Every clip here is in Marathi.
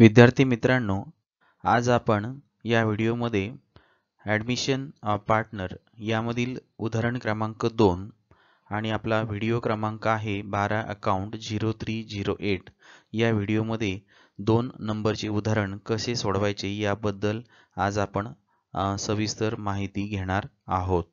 विद्यार्थी मित्रांनो आज आपण या व्हिडिओमध्ये ॲडमिशन पार्टनर यामधील उदाहरण क्रमांक दोन आणि आपला व्हिडिओ क्रमांक आहे बारा account zero three zero eight या व्हिडिओमध्ये दोन नंबरचे उदाहरण कसे सोडवायचे याबद्दल आज आपण सविस्तर माहिती घेणार आहोत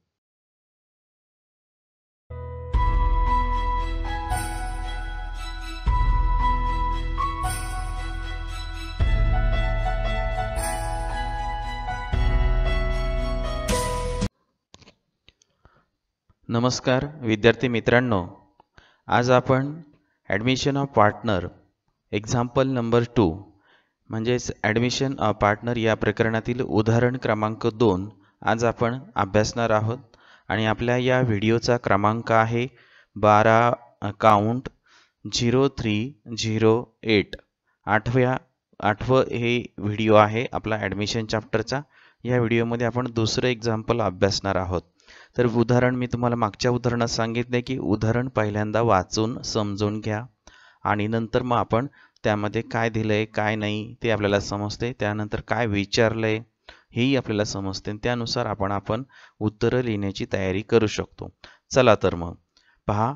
नमस्कार विद्यार्थी मित्रांनो आज आपण admission of partner example number two म्हणजेच ॲडमिशन ऑफ पार्टनर या प्रकरणातील उदाहरण क्रमांक दोन आज आपण अभ्यासणार आहोत आणि आपल्या या व्हिडिओचा क्रमांक आहे बारा count zero three zero eight आठव्या आठवं हे व्हिडिओ आहे आपला ॲडमिशन चॅप्टरचा या व्हिडिओमध्ये आपण दुसरं एक्झाम्पल अभ्यासणार आहोत तर उदाहरण मी तुम्हाला मागच्या उदाहरणात सांगितले की उदाहरण पहिल्यांदा वाचून समजून घ्या आणि नंतर मग आपण त्यामध्ये काय दिलंय काय नाही ते आपल्याला समजते त्यानंतर काय विचारलंय हेही आपल्याला समजते त्यानुसार आपण आपण उत्तरं लिहिण्याची तयारी करू शकतो चला तर मग पहा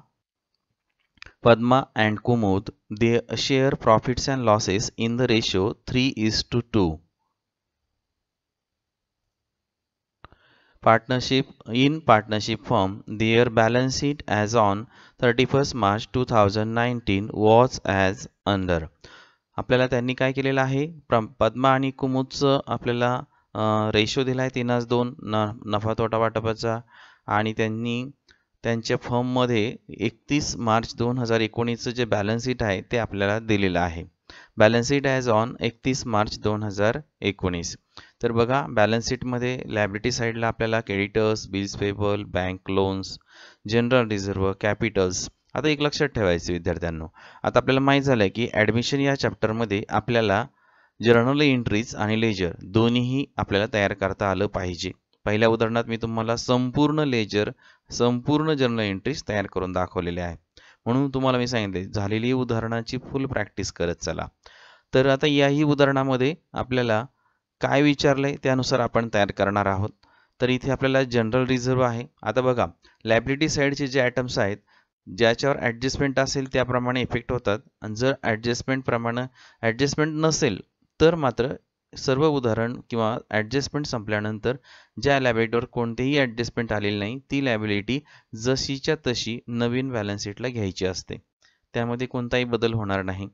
Padma and Kumud they share profits and losses in the ratio three is to two partnership in partnership firm their balance sheet as on 31st March 2019 was as under आपल्याला त्यांनी काय केलेलं आहे पद्मा आणि कुमुदचं आपल्याला रेशो दिला आहे तीनच दोन न नफा तोटा वाटपाचा आणि त्यांनी त्यांच्या फर्ममध्ये एकतीस मार्च दोन हजार एकोणीसचं जे बॅलन्स शीट आहे ते आपल्याला दिलेलं आहे बॅलन्स शीट ॲज ऑन एकतीस मार्च दोन हजार एकोणीस तर बघा बॅलन्स शीटमध्ये लायब्रिटी साईडला आपल्याला creditors bills payable bank loans general reserve capitals आता एक लक्षात ठेवायचं विद्यार्थ्यांनो आता आपल्याला माहीत झालं आहे की ॲडमिशन या चॅप्टरमध्ये आपल्याला जर्नल एंट्रीज आणि लेजर दोन्हीही आपल्याला तयार करता आलं पाहिजे पहिल्या उदाहरणात मी तुम्हाला संपूर्ण लेजर संपूर्ण जर्नल एंट्रीज तयार करून दाखवलेले आहे म्हणून तुम्हाला मी सांगितले झालेली उदाहरणाची फुल प्रॅक्टिस करत चला तर आता याही उदाहरणामध्ये आपल्याला काय विचारलं आहे त्यानुसार आपण तयार करणार आहोत तर इथे आपल्याला जनरल रिझर्व आहे आता बघा लॅबिलिटी साईडचे जे ॲटम्स आहेत ज्याच्यावर ॲडजस्टमेंट असेल त्याप्रमाणे इफेक्ट होतात आणि जर ॲडजस्टमेंटप्रमाणे ॲडजस्टमेंट नसेल तर मात्र सर्व उदाहरण किंवा ॲडजस्टमेंट संपल्यानंतर ज्या लॅबिलिटीवर कोणतेही ॲडजस्टमेंट आलेली नाही ती लॅबिलिटी जशीच्या तशी नवीन बॅलन्स शीटला घ्यायची असते त्यामध्ये कोणताही बदल होणार नाही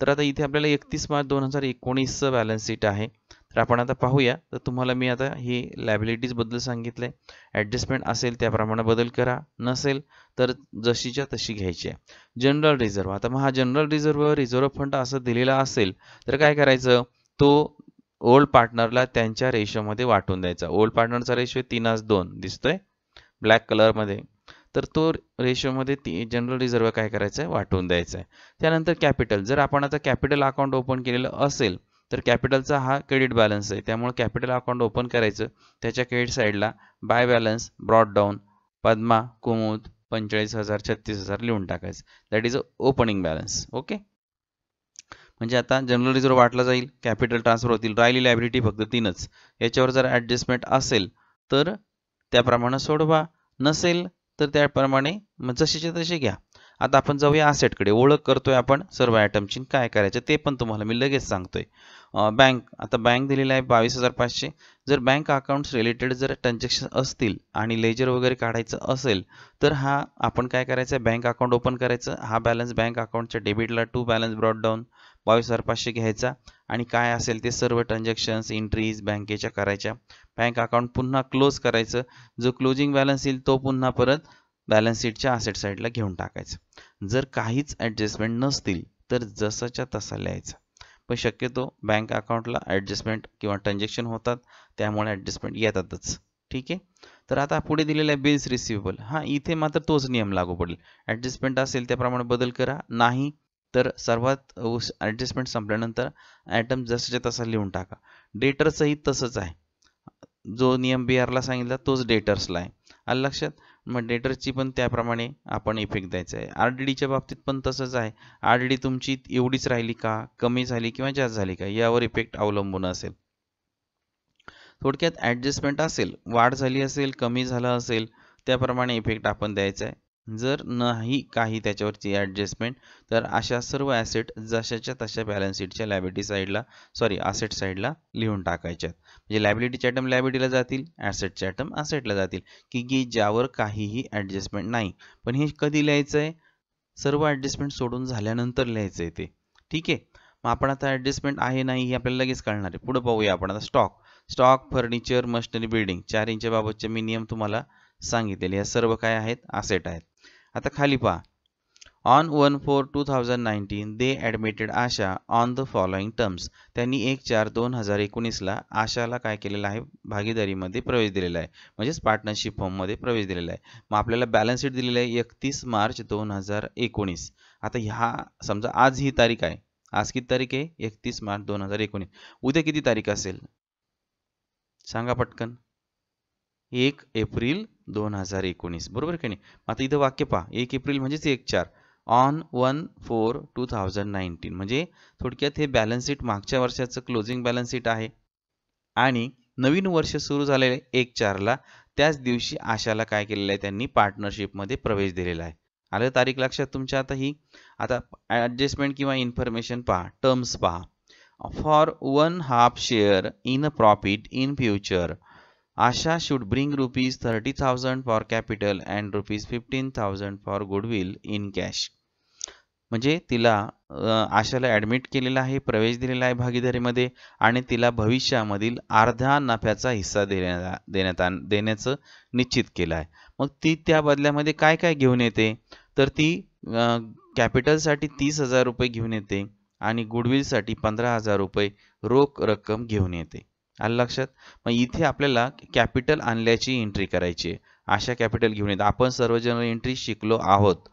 तर आता इथे आपल्याला एकतीस मार्च दोन हजार एकोणीसचं बॅलन्स शीट आहे तर आपण आता पाहूया तर तुम्हाला मी आता ही लॅबिलिटीजबद्दल सांगितलं आहे ॲडजस्टमेंट असेल त्याप्रमाणे बदल करा नसेल तर जशीच्या तशी घ्यायची आहे जनरल रिझर्व आता मग हा जनरल रिझर्व रिझर्व फंड असं दिलेला असेल तर काय करायचं तो ओल्ड पार्टनरला त्यांच्या रेशोमध्ये वाटून द्यायचा ओल्ड पार्टनरचा रेशो तीनच दोन दिसतोय ब्लॅक कलरमध्ये तर तो रेशोमध्ये ती जनरल रिझर्व्ह काय करायचं आहे वाटून द्यायचं आहे त्यानंतर कॅपिटल जर आपण आता कॅपिटल अकाउंट ओपन केलेलं असेल तर कॅपिटलचा हा क्रेडिट बॅलन्स आहे त्यामुळे कॅपिटल अकाउंट ओपन करायचं त्याच्या क्रेडिट साईडला by balance brought down Padma Kumud पंचेचाळीस हजार छत्तीस हजार लिहून टाकायचं that is a opening balance okay म्हणजे आता जनरल रिझर्व वाटला जाईल कॅपिटल ट्रान्सफर होतील राहिली लायबिलिटी फक्त तीनच याच्यावर जर ॲडजस्टमेंट असेल तर त्याप्रमाणे सोडवा नसेल तर त्याप्रमाणे जसेचे तसे घ्या आता आपण जाऊया असेटकडे ओळख करतोय आपण सर्व आयटमची काय करायचं ते पण तुम्हाला मी लगेच सांगतोय बँक आता बँक दिलेली आहे बावीस हजार पाचशे जर बँक अकाउंट्स रिलेटेड जर ट्रान्झॅक्शन असतील आणि लेजर वगैरे काढायचं असेल तर हा आपण काय करायचं आहे बँक अकाउंट ओपन करायचं हा बॅलन्स बँक अकाउंटच्या डेबिटला टू बॅलन्स ब्रॉड डाऊन बावीस हजार पाचशे घ्यायचा आणि काय असेल ते सर्व ट्रान्झॅक्शन्स एंट्रीज बँकेच्या करायच्या बँक अकाउंट पुन्हा क्लोज करायचं जो क्लोजिंग बॅलन्स येईल तो पुन्हा परत बॅलन्स शीटच्या असेट साईडला घेऊन टाकायचं जर काहीच ॲडजस्टमेंट नसतील तर जसाच्या तसा लिहायचा पण शक्यतो बँक अकाउंटला ॲडजस्टमेंट किंवा ट्रान्झॅक्शन होतात त्यामुळे ॲडजस्टमेंट येतातच ठीक आहे तर आता पुढे दिलेल्या आहे बिल्स रिसिवेबल हां इथे मात्र तोच नियम लागू पडेल ॲडजस्टमेंट असेल त्याप्रमाणे बदल करा नाही तर सर्वात ॲडजस्टमेंट संपल्यानंतर ॲटम जसाच्या तसा लिहून टाका डेटर्सही तसंच आहे जो नियम बी आरला सांगितला तोच डेटर्सला आहे आलं लक्षात मग डेटर्सची पण त्याप्रमाणे आपण इफेक्ट द्यायचा आहे आर डी डीच्या बाबतीत पण तसंच आहे आर डी तुमची एवढीच राहिली का कमी झाली किंवा जास्त झाली का यावर इफेक्ट अवलंबून असेल थोडक्यात ॲडजस्टमेंट असेल वाढ झाली असेल कमी झाला असेल त्याप्रमाणे इफेक्ट आपण द्यायचा आहे जर नाही काही त्याच्यावरची ॲडजस्टमेंट तर अशा सर्व ॲसेट जशाच्या तशा बॅलन्स शीटच्या लायबिलिटी साईडला सॉरी आसेट साईडला लिहून टाकायच्यात म्हणजे लॅबिलिटीचे आयटम लायबिलिटीला जातील ॲसेटचे आयटम ॲसेटला जातील की की ज्यावर काहीही ॲडजस्टमेंट नाही पण हे कधी लिहायचं आहे सर्व ॲडजस्टमेंट सोडून झाल्यानंतर लिहायचं आहे ते ठीक आहे मग आपण आता ॲडजस्टमेंट आहे नाही हे आपल्याला लगेच कळणार आहे पुढं पाहूया आपण आता stock stock furniture machinery building चार इंच्याबाबतचे मी नियम तुम्हाला सांगितलेले या सर्व काय आहेत असेट आहेत आता खाली पहा on one four two thousand nineteen they admitted Asha on the following terms त्यांनी एक चार दोन हजार एकोणीसला आशाला काय केलेलं आहे भागीदारीमध्ये प्रवेश दिलेला आहे म्हणजेच पार्टनरशिप फॉर्ममध्ये प्रवेश दिलेला आहे मग आपल्याला बॅलन्स शीट दिलेलं आहे एकतीस मार्च दोन हजार एकोणीस आता ह्या समजा आज ही तारीख आहे आज किती तारीख आहे एकतीस मार्च दोन हजार एकोणीस उद्या किती तारीख असेल सांगा पटकन एक एप्रिल दोन हजार एकोणीस बरोबर की नाही आता इथं वाक्य पहा एक एप्रिल म्हणजेच एक चार on one four two thousand nineteen म्हणजे थोडक्यात हे बॅलन्स शीट मागच्या वर्षाचं क्लोजिंग बॅलन्स शीट आहे आणि नवीन वर्ष सुरू झालेले एक चारला त्याच दिवशी आशाला काय केलेलं आहे त्यांनी पार्टनरशिपमध्ये प्रवेश दिलेला आहे आलं तारीख लक्षात तुमच्या आता ही आता ॲडजस्टमेंट किंवा इन्फॉर्मेशन पहा टर्म्स पहा for one half share in a profit in future Asha bring rupees thirty thousand for capital and rupees fifteen thousand for goodwill in cash म्हणजे तिला आशाला ॲडमिट केलेला आहे प्रवेश दिलेला आहे भागीदारीमध्ये आणि तिला भविष्यामधील अर्धा नफ्याचा हिस्सा देण्या देण्यात देण्याचं निश्चित केलं आहे मग ती त्या बदल्यामध्ये काय काय घेऊन येते तर ती कॅपिटलसाठी तीस हजार रुपये घेऊन येते आणि गुडविलसाठी पंधरा हजार रुपये रोख रक्कम घेऊन येते आलं लक्षात मग इथे आपल्याला कॅपिटल आणल्याची एंट्री करायची आहे अशा कॅपिटल घेऊन येत आपण सर्व जनरल एंट्री शिकलो आहोत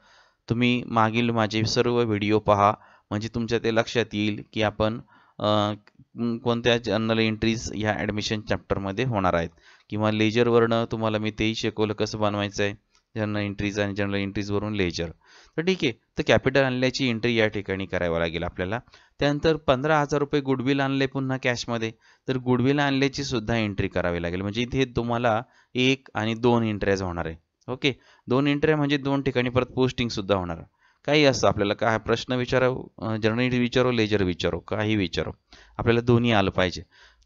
तुम्ही मागील माझे सर्व व्हिडिओ पहा म्हणजे तुमच्या ते लक्षात येईल की आपण कोणत्या जनरल एंट्रीज ह्या ॲडमिशन चॅप्टरमध्ये होणार आहेत किंवा लेजरवरनं तुम्हाला मी तेही शिकवलं कसं बनवायचं आहे जर्नल एंट्रीज आणि जनरल एंट्रीजवरून लेजर तर ठीक आहे तर कॅपिटल आणल्याची एंट्री या ठिकाणी करावी लागेल आपल्याला त्यानंतर पंधरा हजार रुपये गुडविल आणले पुन्हा कॅशमध्ये तर गुडविल आणल्याची सुद्धा एंट्री करावी लागेल म्हणजे इथे तुम्हाला एक आणि दोन एंट्रीज होणार आहे ओके दोन एंट्री म्हणजे दोन ठिकाणी परत पोस्टिंग सुद्धा होणार काही असतं आपल्याला काय प्रश्न विचारो जर्नलिस्ट विचारो लेजर विचारो काही विचारो आपल्याला दोन्ही आलं पाहिजे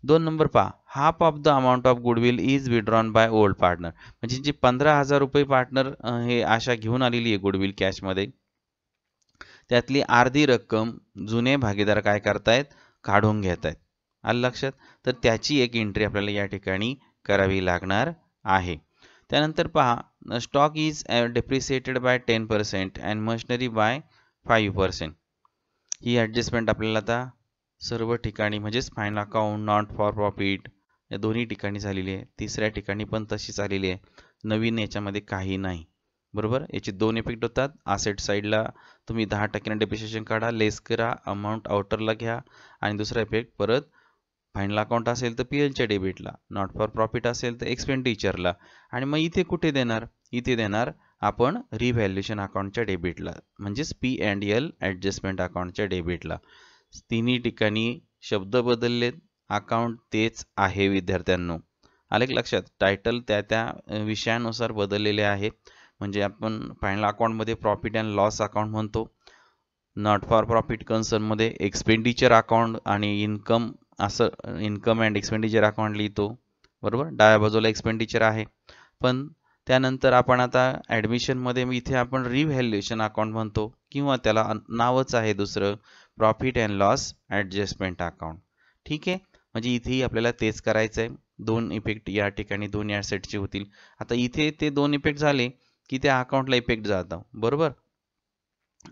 दोन नंबर पहा half of the amount of goodwill is withdrawn by old partner म्हणजे जी पंधरा हजार रुपये पार्टनर हे आशा घेऊन आलेली आहे गुडविल कॅशमध्ये त्यातली अर्धी रक्कम जुने भागीदार काय करतायत काढून घेत आहेत आलं लक्षात तर त्याची एक एंट्री आपल्याला या ठिकाणी करावी लागणार आहे त्यानंतर पहा stock is depreciated by ten percent and machinery by five percent ही ॲडजस्टमेंट आपल्याला आता सर्व ठिकाणी म्हणजेच final account not for profit या दोन्ही ठिकाणी झालेली आहे तिसऱ्या ठिकाणी पण तशीच आलेली आहे नवीन याच्यामध्ये काही नाही बरोबर याचे दोन इफेक्ट होतात आसेट साईडला तुम्ही दहा टक्क्याने डेप्रिशिएशन काढा लेस करा अमाऊंट आउटरला घ्या आणि दुसरा इफेक्ट परत फायनल अकाउंट असेल तर पी एलच्या डेबिटला नॉट फॉर प्रॉफिट असेल तर एक्सपेंडिचरला आणि मग इथे कुठे देणार इथे देणार आपण रिव्हॅल्युएशन अकाउंटच्या डेबिटला म्हणजेच पी अँड एल ॲडजस्टमेंट अकाउंटच्या डेबिटला तिन्ही ठिकाणी शब्द बदललेत अकाउंट तेच आहे विद्यार्थ्यांनो आले लक्षात टायटल त्या त्या विषयानुसार बदललेले आहे म्हणजे आपण फायनल अकाउंटमध्ये प्रॉफिट अँड लॉस अकाउंट म्हणतो नॉट फॉर प्रॉफिट कन्सर्नमध्ये एक्सपेंडिचर अकाउंट आणि इन्कम असं इन्कम अँड एक्सपेंडिचर अकाउंट लिहितो बरोबर डाव्या बाजूला एक्सपेंडिचर आहे पण त्यानंतर आपण आता ॲडमिशनमध्ये इथे आपण रिव्हॅल्युएशन अकाउंट म्हणतो किंवा त्याला नावच आहे दुसरं profit and loss adjustment account ठीक आहे म्हणजे इथेही आपल्याला तेच करायचं आहे दोन इफेक्ट या ठिकाणी दोन या सेटचे होतील आता इथे ते दोन इफेक्ट झाले की त्या अकाउंटला इफेक्ट जातं बरोबर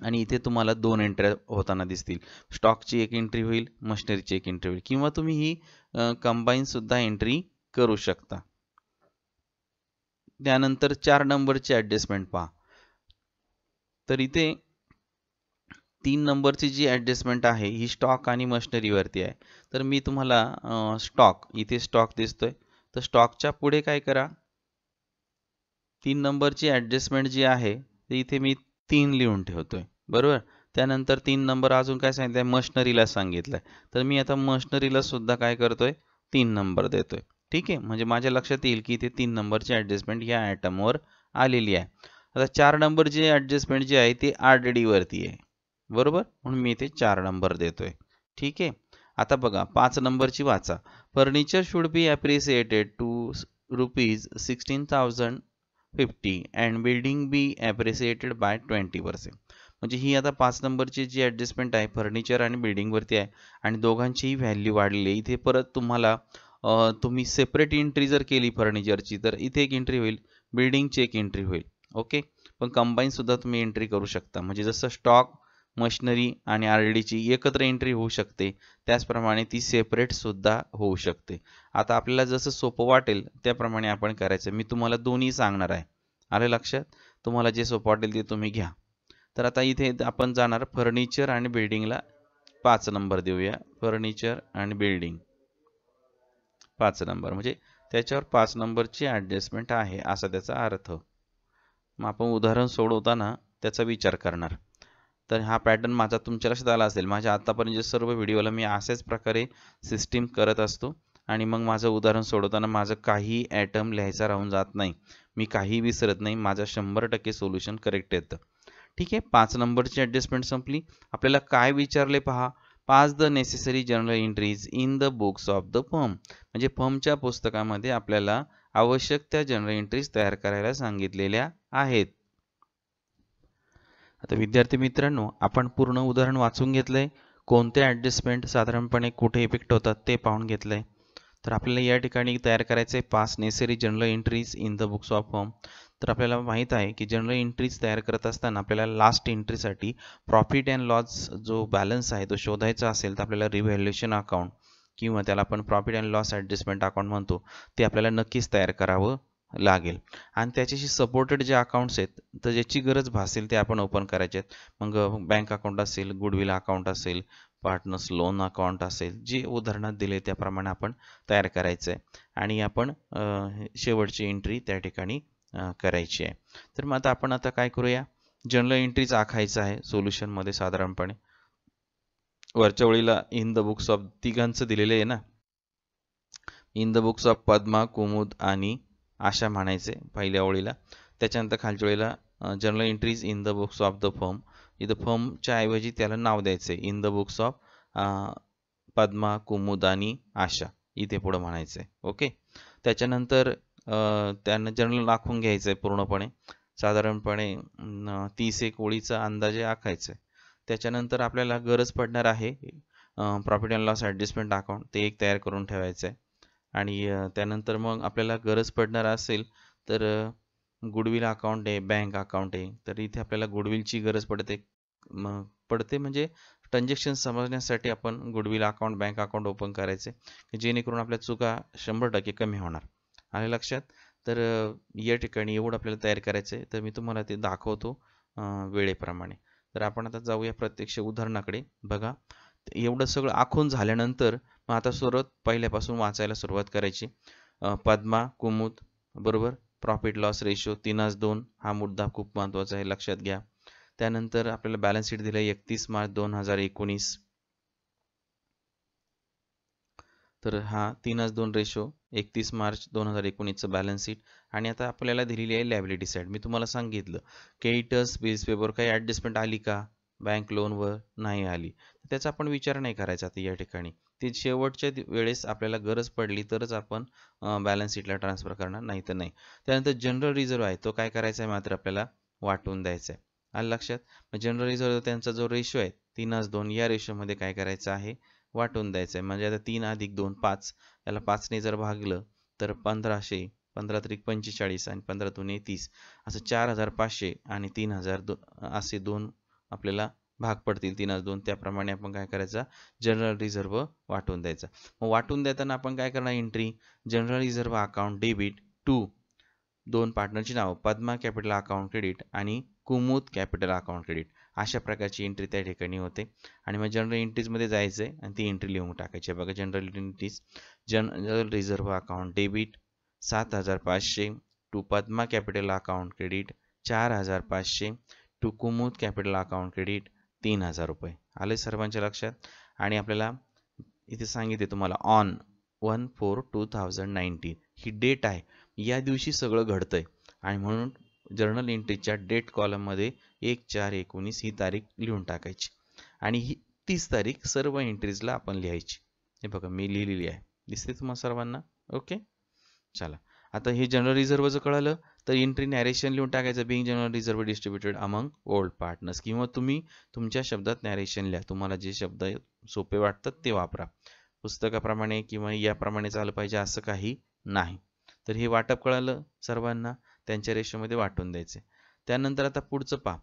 आणि इथे तुम्हाला दोन एंट्री होताना दिसतील स्टॉकची एक एंट्री होईल मशिनरीची एक एंट्री होईल किंवा तुम्ही ही कंबाईन सुद्धा एंट्री करू शकता त्यानंतर चार नंबरची ॲडजस्टमेंट पहा तर इथे तीन नंबरची जी ॲडजस्टमेंट आहे ही स्टॉक आणि मशनरीवरती आहे तर मी तुम्हाला स्टॉक इथे स्टॉक दिसतोय तर स्टॉकच्या पुढे काय करा तीन नंबरची ॲडजस्टमेंट जी आहे इथे मी तीन लिहून ठेवतोय बरोबर त्यानंतर तीन नंबर अजून काय सांगितलं मशिनरीला मशनरीला सांगितलं तर मी आता मशनरीला सुद्धा काय करतोय तीन नंबर देतोय ठीक आहे म्हणजे माझ्या लक्षात येईल की इथे तीन नंबरची ॲडजस्टमेंट या आयटमवर आलेली आहे आता चार नंबरची ॲडजस्टमेंट जी आहे ती आर डी डीवरती आहे बरोबर म्हणून मी इथे चार नंबर देतोय ठीक आहे आता बघा पाच नंबरची वाचा furniture should be appreciated to rupees sixteen thousand fifty and building be appreciated by twenty percent म्हणजे ही आता पाच नंबरची जी ॲडजस्टमेंट आहे फर्निचर आणि बिल्डिंगवरती आहे आणि दोघांचीही व्हॅल्यू वाढली इथे परत तुम्हाला तुम्ही सेपरेट एंट्री जर केली फर्निचरची तर इथे एक एंट्री होईल बिल्डिंगची एक एंट्री होईल ओके पण कंबाईनसुद्धा तुम्ही एंट्री करू शकता म्हणजे जसं स्टॉक मशिनरी आणि आर डीची एकत्र एंट्री होऊ शकते त्याचप्रमाणे ती सेपरेटसुद्धा होऊ शकते आता आपल्याला जसं सोपं वाटेल त्याप्रमाणे आपण करायचं मी तुम्हाला दोन्ही सांगणार आहे आलं लक्षात तुम्हाला जे सोपं वाटेल ते तुम्ही घ्या तर आता इथे आपण जाणार फर्निचर आणि बिल्डिंगला पाच नंबर देऊया फर्निचर आणि बिल्डिंग पाच नंबर म्हणजे त्याच्यावर पाच नंबरची ॲडजस्टमेंट आहे असा त्याचा अर्थ मग आपण उदाहरण सोडवताना त्याचा विचार करणार तर हा पॅटर्न माझा तुमच्या लक्षात आला असेल माझ्या आत्तापर्यंत सर्व व्हिडिओला मी असेच प्रकारे सिस्टीम करत असतो आणि मग माझं उदाहरण सोडवताना माझं काही ॲटम लिहायचा राहून जात नाही मी काही विसरत नाही माझं शंभर टक्के सोल्युशन करेक्ट येतं ठीक आहे पाच नंबरची ॲडजस्टमेंट संपली आपल्याला काय विचारले पहा पाच the necessary general entries in the books of the firm म्हणजे फर्मच्या पुस्तकामध्ये आपल्याला आवश्यक त्या जनरल एंट्रीज तयार करायला सांगितलेल्या आहेत आता विद्यार्थी मित्रांनो आपण पूर्ण उदाहरण वाचून घेतलंय कोणते ॲडजस्टमेंट साधारणपणे कुठे इफेक्ट होतात ते पाहून घेतलंय तर आपल्याला या ठिकाणी तयार करायचे पाच necessary general entries in the books of form तर आपल्याला माहीत आहे की जनरल एंट्रीज तयार करत असताना आपल्याला लास्ट एंट्रीसाठी प्रॉफिट अँड लॉस जो बॅलन्स आहे तो शोधायचा असेल तर आपल्याला रिव्हॅल्युएशन अकाउंट किंवा त्याला आपण profit and loss adjustment account म्हणतो ते आपल्याला नक्कीच तयार करावं लागेल आणि त्याच्याशी सपोर्टेड जे अकाउंट्स आहेत तर ज्याची गरज भासेल ते आपण ओपन करायचे आहेत मग बँक अकाउंट असेल गुडविल अकाउंट असेल पार्टनर्स लोन अकाउंट असेल जे उदाहरणात दिले त्याप्रमाणे आपण तयार करायचं आहे आणि आपण शेवटची एंट्री त्या ठिकाणी करायची आहे तर मग आता आपण आता काय करूया जनरल एंट्रीच आखायचं आहे सोल्युशनमध्ये साधारणपणे वरच्या ओळीला इन द बुक्स ऑफ तिघांचं दिलेलं आहे ना in the books of Padma Kumud आणि अशा म्हणायचे पहिल्या ओळीला त्याच्यानंतर खालच्या ओळीला general entries in the books of the firm इथं फर्मच्या ऐवजी त्याला नाव द्यायचे in the books of Padma कुमुदानी आशा इथे पुढं म्हणायचं आहे ओके त्याच्यानंतर त्यांना जर्नल आखून घ्यायचं आहे पूर्णपणे साधारणपणे तीस एक ओळीचा अंदाजे आखायचं आहे त्याच्यानंतर आपल्याला गरज पडणार आहे profit and loss adjustment account ते एक तयार करून ठेवायचं आहे आणि त्यानंतर मग आपल्याला गरज पडणार असेल तर गुडविल अकाउंट आहे बँक अकाउंट आहे तर इथे आपल्याला गुडविलची गरज पडते पडते म्हणजे ट्रान्झॅक्शन समजण्यासाठी आपण goodwill account bank account open करायचे जेणेकरून आपल्या चुका शंभर टक्के कमी होणार आले लक्षात तर या ठिकाणी एवढं आपल्याला तयार करायचं आहे तर मी तुम्हाला ते दाखवतो वेळेप्रमाणे तर आपण आता जाऊया प्रत्यक्ष उदाहरणाकडे बघा एवढं सगळं आखून झाल्यानंतर मग आता सुरुवात पहिल्यापासून वाचायला सुरुवात करायची पद्मा कुमुद बरोबर प्रॉफिट लॉस रेशो तीनच दोन हा मुद्दा खूप महत्त्वाचा आहे लक्षात घ्या त्यानंतर आपल्याला बॅलन्स शीट दिलं एकतीस मार्च दोन हजार एकोणीस तर हा तीनच दोन रेशो एकतीस मार्च दोन हजार एकोणीसचं बॅलन्स शीट आणि आता आपल्याला दिलेली आहे लॅबिलिटी साईड मी तुम्हाला सांगितलं केटस बिल्स पेपर काही ऍडजस्टमेंट आली का बँक लोनवर नाही आली त्याचा आपण विचार नाही करायचा आता या ठिकाणी ती शेवटच्या वेळेस आपल्याला गरज पडली तरच आपण बॅलन्स शीटला ट्रान्सफर करणार नाही तर नाही त्यानंतर जनरल रिझर्व आहे तो काय करायचा आहे मात्र आपल्याला वाटून द्यायचा आहे आलं लक्षात जनरल रिझर्व त्यांचा जो रेशो आहे आज दोन या रेशोमध्ये काय करायचं आहे वाटून द्यायचं आहे म्हणजे आता तीन अधिक दोन पाच याला पाचने जर भागलं तर पंधराशे पंधरा तरी पंचेचाळीस आणि पंधरा दोन असं चार हजार पाचशे आणि तीन हजार दो असे दोन आपल्याला भाग पडतील तीन दोन त्याप्रमाणे आपण काय करायचा जनरल रिझर्व्ह वाटून द्यायचा मग वाटून देताना आपण काय करणार entry general reserve account debit to दोन पार्टनरची नावं पद्मा कॅपिटल अकाउंट क्रेडिट आणि कुमुद कॅपिटल अकाउंट क्रेडिट अशा प्रकारची एंट्री त्या ठिकाणी होते आणि मग जनरल एंट्रीजमध्ये जायचं आहे आणि ती एंट्री लिहून टाकायची बघा general entries general reserve account debit सात हजार पाचशे to Padma capital account credit चार हजार पाचशे to Kumud capital account credit तीन हजार रुपये आले सर्वांच्या लक्षात आणि आपल्याला इथे सांगितले तुम्हाला on one four two thousand nineteen ही डेट आहे या दिवशी सगळं घडतंय आणि म्हणून जर्नल एंट्रीच्या डेट कॉलममध्ये एक चार एकोणीस ही तारीख लिहून टाकायची आणि ही तीस तारीख सर्व एंट्रीजला आपण लिहायची हे बघा मी लिहिलेली आहे दिसते तुम्हाला सर्वांना ओके चला आता हे जनरल जर कळालं तर इंट्री नॅरेशन लिहून टाकायचं being general reserve distributed among old partners किंवा तुम्ही तुमच्या शब्दात नॅरेशन लिहा तुम्हाला जे शब्द सोपे वाटतात ते वापरा पुस्तकाप्रमाणे किंवा याप्रमाणे चाललं पाहिजे असं काही नाही तर हे वाटप कळालं सर्वांना त्यांच्या रेशोमध्ये वाटून द्यायचे त्यानंतर आता पुढचं पहा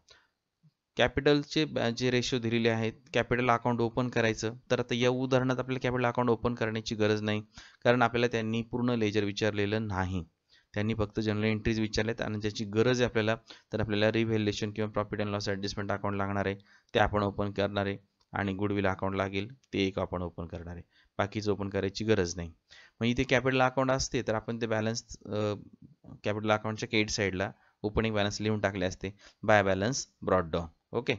कॅपिटलचे जे रेशो दिलेले आहेत कॅपिटल अकाउंट ओपन करायचं तर आता या उदाहरणात आपल्याला कॅपिटल अकाउंट ओपन करण्याची गरज नाही कारण आपल्याला त्यांनी पूर्ण लेजर विचारलेलं नाही त्यांनी फक्त जनरल एंट्रीज विचारल्यात आणि ज्याची गरज आहे आपल्याला तर आपल्याला रिव्हॅल्युएशन किंवा profit and loss adjustment account लागणार आहे ते आपण ओपन करणार आहे आणि गुडविल अकाउंट लागेल ते एक आपण ओपन करणार आहे बाकीचं ओपन करायची गरज नाही मग इथे कॅपिटल अकाउंट असते तर आपण ते बॅलन्स कॅपिटल अकाउंटच्या केट साईडला ओपनिंग बॅलन्स लिहून टाकले असते बाय बॅलन्स ब्रॉड ओके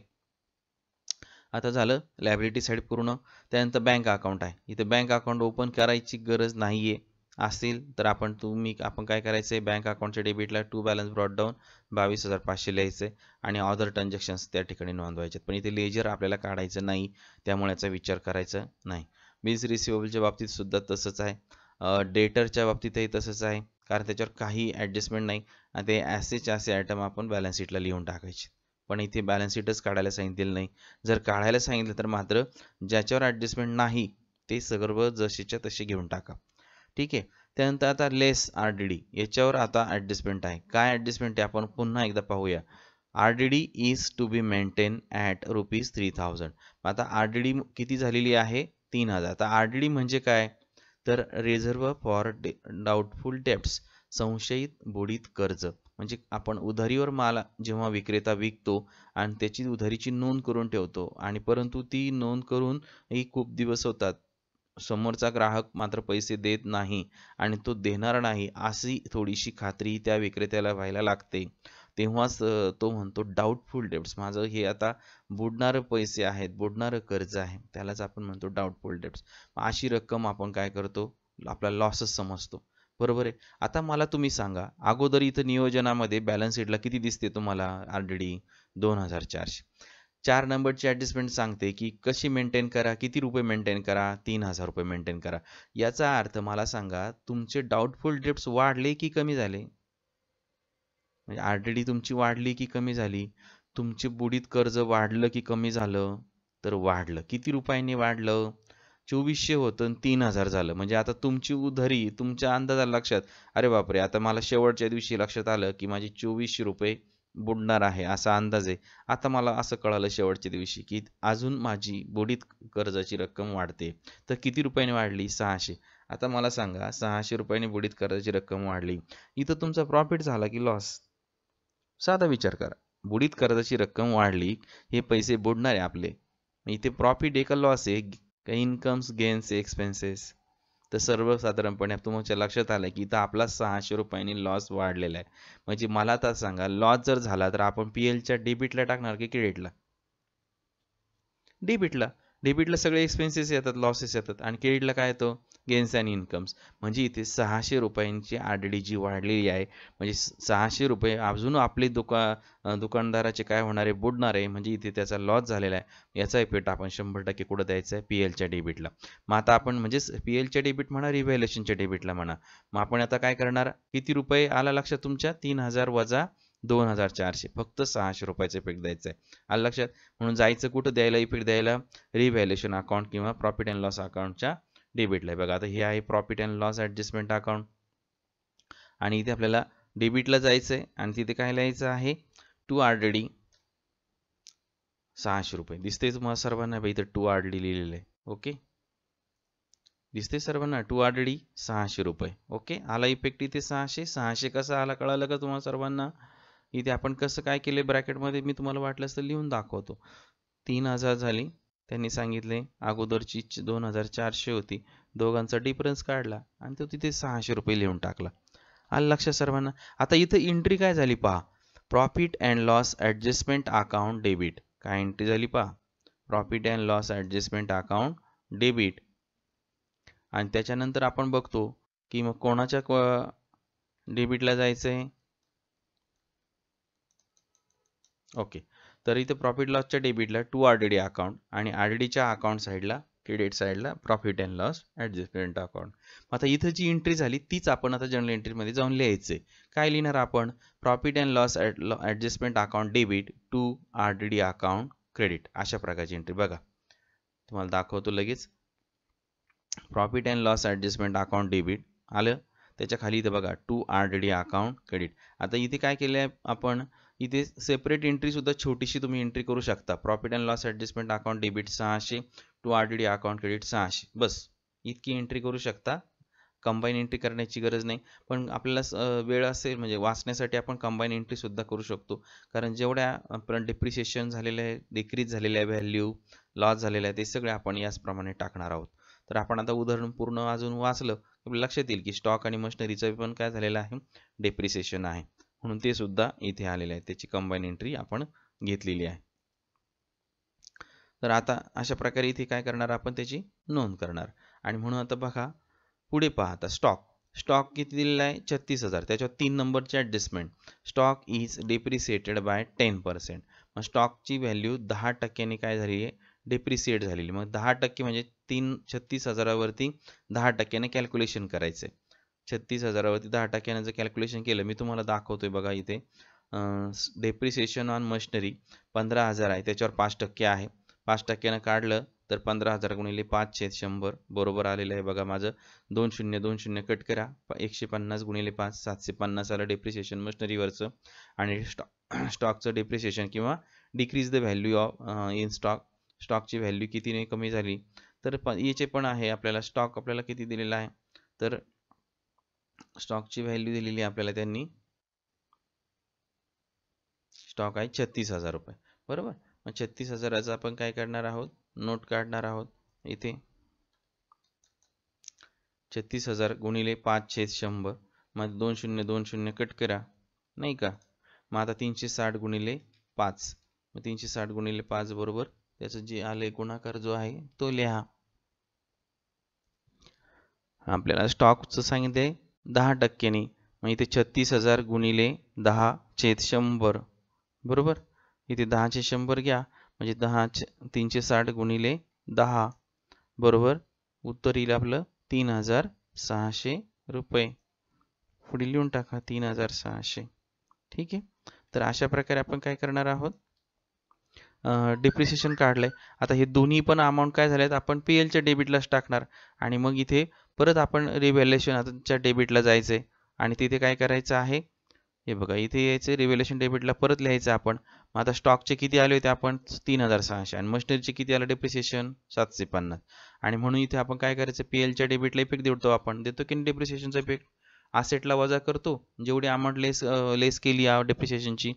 आता झालं लायबिलिटी साईड पूर्ण त्यानंतर बँक अकाउंट आहे इथे बँक अकाउंट ओपन करायची गरज नाही आहे असतील तर आपण तुम्ही आपण काय करायचे बँक अकाउंटच्या डेबिटला टू बॅलन्स ब्रॉड डाऊन बावीस हजार पाचशे लिहायचे आणि ऑदर ट्रान्झॅक्शन्स त्या ठिकाणी नोंदवायचे पण इथे लेजर आपल्याला काढायचं नाही त्यामुळे याचा विचार करायचा नाही बिल्स रिसिवेबलच्या बाबतीत सुद्धा तसंच आहे डेटरच्या बाबतीतही तसंच आहे कारण त्याच्यावर काही ॲडजस्टमेंट नाही आणि ते ॲसेच असे आयटम आपण बॅलन्स शीटला लिहून टाकायचे पण इथे बॅलन्स शीटच काढायला सांगितलेलं नाही जर काढायला सांगितलं तर मात्र ज्याच्यावर ॲडजस्टमेंट नाही ते सर्व जसेच्या तसे घेऊन टाका ठीक आहे त्यानंतर आता लेस आर डी डी याच्यावर आता ॲडजस्टमेंट आहे काय ॲडजस्टमेंट आहे आपण पुन्हा एकदा पाहूया R D D is to be maintain at rupees three thousand आता आर डी डी किती झालेली आहे तीन हजार आता आर डी डी म्हणजे काय तर रिझर्व फॉर डे डाऊटफुल डेप्ट्स संशयित बुडीत कर्ज म्हणजे आपण उधारीवर माल जेव्हा विक्रेता विकतो आणि त्याची उधारीची नोंद करून ठेवतो आणि परंतु ती नोंद करून ही खूप दिवस होतात समोरचा ग्राहक मात्र पैसे देत नाही आणि तो देणार नाही अशी थोडीशी खात्री त्या विक्रेत्याला व्हायला लागते तेव्हाच तो म्हणतो डाऊटफुल डेप्स माझं हे आता बुडणारं पैसे आहेत बुडणारं कर्ज आहे त्यालाच आपण म्हणतो डाऊटफुल डेप्ट अशी रक्कम आपण काय करतो आपला लॉसच समजतो बरोबर आहे आता मला तुम्ही सांगा अगोदर इथं नियोजनामध्ये बॅलन्स शीटला किती दिसते तुम्हाला आर डी दोन हजार चारशे चार नंबरची ॲडजस्टमेंट सांगते की कशी मेंटेन करा किती रुपये मेंटेन करा तीन हजार रुपये मेंटेन करा याचा अर्थ मला सांगा तुमचे डाऊटफुल ड्रिप्स वाढले की कमी झाले म्हणजे डी तुमची वाढली की कमी झाली तुमचे बुडीत कर्ज वाढलं की कमी झालं तर वाढलं किती रुपयांनी वाढलं चोवीसशे होतं तीन हजार झालं म्हणजे आता तुमची उधरी तुमच्या अंदाजाला लक्षात अरे बापरे आता मला शेवटच्या दिवशी लक्षात आलं की माझे चोवीसशे रुपये बुडणार आहे असा अंदाज आहे आता मला असं कळालं शेवटच्या दिवशी की अजून माझी बुडीत कर्जाची रक्कम वाढते तर किती रुपयांनी वाढली सहाशे आता मला सांगा सहाशे रुपयाने बुडीत कर्जाची रक्कम वाढली इथं तुमचा प्रॉफिट झाला की लॉस साधा विचार करा बुडीत कर्जाची रक्कम वाढली हे पैसे बुडणार आहे आपले इथे प्रॉफिट आहे लॉस आहे काही इन्कम्स गेन्स एक्सपेन्सेस तर सर्वसाधारणपणे तुमच्या लक्षात आलं की इथं आपला सहाशे रुपयांनी लॉस वाढलेला आहे म्हणजे मला आता सांगा लॉस जर झाला तर आपण पी एलच्या डेबिटला टाकणार की क्रेडिटला डेबिटला डेबिटला सगळे एक्सपेन्सेस येतात लॉसेस येतात आणि क्रेडिटला काय येतो गेन्स आणि इन्कम्स म्हणजे इथे सहाशे रुपयांची डी जी वाढलेली आहे म्हणजे सहाशे रुपये अजून आपले दुका दुकानदाराचे काय होणार आहे बुडणार आहे म्हणजे इथे त्याचा लॉस झालेला आहे याचा इफेक्ट आपण शंभर टक्के कुठं द्यायचा आहे पी एलच्या डेबिटला मग आता आपण म्हणजेच पी एलच्या डेबिट म्हणा रिव्हॅल्युएशनच्या डेबिटला म्हणा मग आपण आता काय करणार किती रुपये आला लक्षात तुमच्या तीन हजार वजा दोन हजार चारशे फक्त सहाशे रुपयाचं इफेक्ट द्यायचं आहे आलं लक्षात म्हणून जायचं कुठं द्यायला इफेक्ट द्यायला रिव्हॅल्युएशन अकाउंट किंवा प्रॉफिट अँड लॉस अकाउंटच्या डेबिटला आहे बघा आता हे आहे profit and loss adjustment account आणि इथे आपल्याला डेबिटला जायचं आहे आणि तिथे काय लिहायचं आहे टू आरडी सहाशे रुपये दिसते तुम्हाला सर्वांना भाई इथं टू आरडी लिहिलेलं आहे ओके दिसते सर्वांना टू आरडी सहाशे रुपये ओके आला इफेक्ट इथे सहाशे सहाशे कसा आला कळालं का तुम्हाला सर्वांना इथे आपण कसं काय केले ब्रॅकेटमध्ये मी तुम्हाला वाटलं असं लिहून दाखवतो तीन हजार झाली त्यांनी सांगितले अगोदरची दोन हजार चारशे होती दोघांचा डिफरन्स काढला आणि तो तिथे सहाशे रुपये लिहून टाकला आलं लक्षात सर्वांना आता इथं एंट्री काय झाली पहा profit and loss adjustment account debit काय एंट्री झाली पहा profit and loss adjustment account debit आणि त्याच्यानंतर आपण बघतो की मग कोणाच्या डेबिटला जायचं आहे ओके तर इथे प्रॉफिट लॉसच्या डेबिटला to R D D account आणि आर डी डीच्या अकाउंट साईडला क्रेडिट साईडला profit and loss adjustment account आता इथं जी एंट्री झाली तीच आपण आता जनरल एंट्रीमध्ये जाऊन लिहायचे काय लिहिणार आपण profit and loss adjustment account debit to R D D account credit अशा प्रकारची एंट्री बघा तुम्हाला दाखवतो लगेच profit and loss adjustment account debit आलं त्याच्या खाली इथं बघा to R D D account credit आता इथे काय केलं आहे आपण इथे सेपरेट एंट्रीसुद्धा छोटीशी तुम्ही एंट्री करू शकता profit and loss adjustment account debit सहाशे to R D D account credit सहाशे बस इतकी एंट्री करू शकता कंबाईन एंट्री करण्याची गरज नाही पण आपल्याला वेळ असेल म्हणजे वाचण्यासाठी आपण कंबाईन एंट्रीसुद्धा करू शकतो कारण जेवढ्या आपण डिप्रिशिएशन झालेलं आहे डिक्रीज झालेलं आहे व्हॅल्यू लॉस झालेलं आहे ते सगळे आपण याचप्रमाणे टाकणार आहोत तर आपण आता उदाहरण पूर्ण अजून वाचलं लक्षात येईल की स्टॉक आणि मशनरीचं पण काय झालेलं आहे डेप्रिसिएशन आहे म्हणून ते सुद्धा इथे आलेले आहे त्याची कंबाईन एंट्री आपण घेतलेली आहे तर आता अशा प्रकारे इथे काय करणार आपण त्याची नोंद करणार आणि म्हणून आता बघा पुढे पाहता स्टॉक स्टॉक किती दिलेला आहे छत्तीस हजार त्याच्यावर तीन नंबरचे adjustment stock is depreciated by ten percent मग स्टॉकची व्हॅल्यू दहा टक्क्यांनी काय झाली आहे डेप्रिसिएट झालेली मग दहा टक्के म्हणजे तीन छत्तीस हजारावरती दहा टक्क्याने कॅल्क्युलेशन करायचं आहे छत्तीस हजारावरती दहा टक्क्यानं जर कॅल्क्युलेशन केलं मी तुम्हाला दाखवतोय बघा इथे डेप्रिसिएशन ऑन मशिनरी पंधरा हजार आहे त्याच्यावर पाच टक्के आहे पाच टक्क्यानं काढलं तर पंधरा हजार गुणिले पाचशे शंभर बरोबर आलेलं आहे बघा माझं दोन शून्य दोन शून्य कट करा एकशे पन्नास गुणिले पाच सातशे पन्नास आलं डेप्रिसिएशन मशनरीवरचं आणि स्टॉक स्टॉकचं डेप्रिसिएशन किंवा decrease the value of in stock स्टॉकची व्हॅल्यू कितीने कमी झाली तर प याचे पण आहे आपल्याला स्टॉक आपल्याला किती दिलेला आहे तर स्टॉकची व्हॅल्यू दिलेली आपल्याला त्यांनी स्टॉक आहे छत्तीस हजार रुपये बरोबर मग छत्तीस हजाराचं आपण काय करणार आहोत नोट काढणार आहोत इथे छत्तीस हजार गुणिले पाच छेद शंभर मग दोन शून्य दोन शून्य कट करा नाही का मग आता तीनशे साठ गुणिले पाच मग तीनशे साठ गुणिले पाच बरोबर त्याचं जे आले गुणाकार जो आहे तो लिहा आपल्याला स्टॉकचं सांगितले दहा टक्क्याने मग इथे छत्तीस हजार गुणिले दहा छेद शंभर बरोबर इथे दहाचे शंभर घ्या म्हणजे दहा तीनशे साठ गुणिले दहा बरोबर उत्तर येईल आपलं तीन हजार सहाशे रुपये पुढे लिहून टाका तीन हजार सहाशे ठीक आहे तर अशा प्रकारे आपण काय करणार आहोत डिप्रिसिएशन काढलंय आता हे दोन्ही पण अमाऊंट काय झालेत आपण पी एलच्या डेबिटलाच टाकणार आणि मग इथे परत आपण रिव्हॅल्युएशन आताच्या डेबिटला जायचं आहे आणि तिथे काय करायचं आहे हे बघा इथे यायचं रिव्हॅल्युएशन डेबिटला परत लिहायचं आपण मग आता स्टॉकचे किती आले होते आपण तीन हजार सहाशे आणि मशिनरीचे किती आलं डेप्रिसिएशन सातशे पन्नास आणि म्हणून इथे आपण काय करायचं पी एलच्या डेबिटला इफेक्ट देतो आपण देतो की डेप्रिसिएशनचा इफेक्ट आसेटला वजा करतो जेवढी अमाऊंट लेस लेस केली या डेप्रिसिएशनची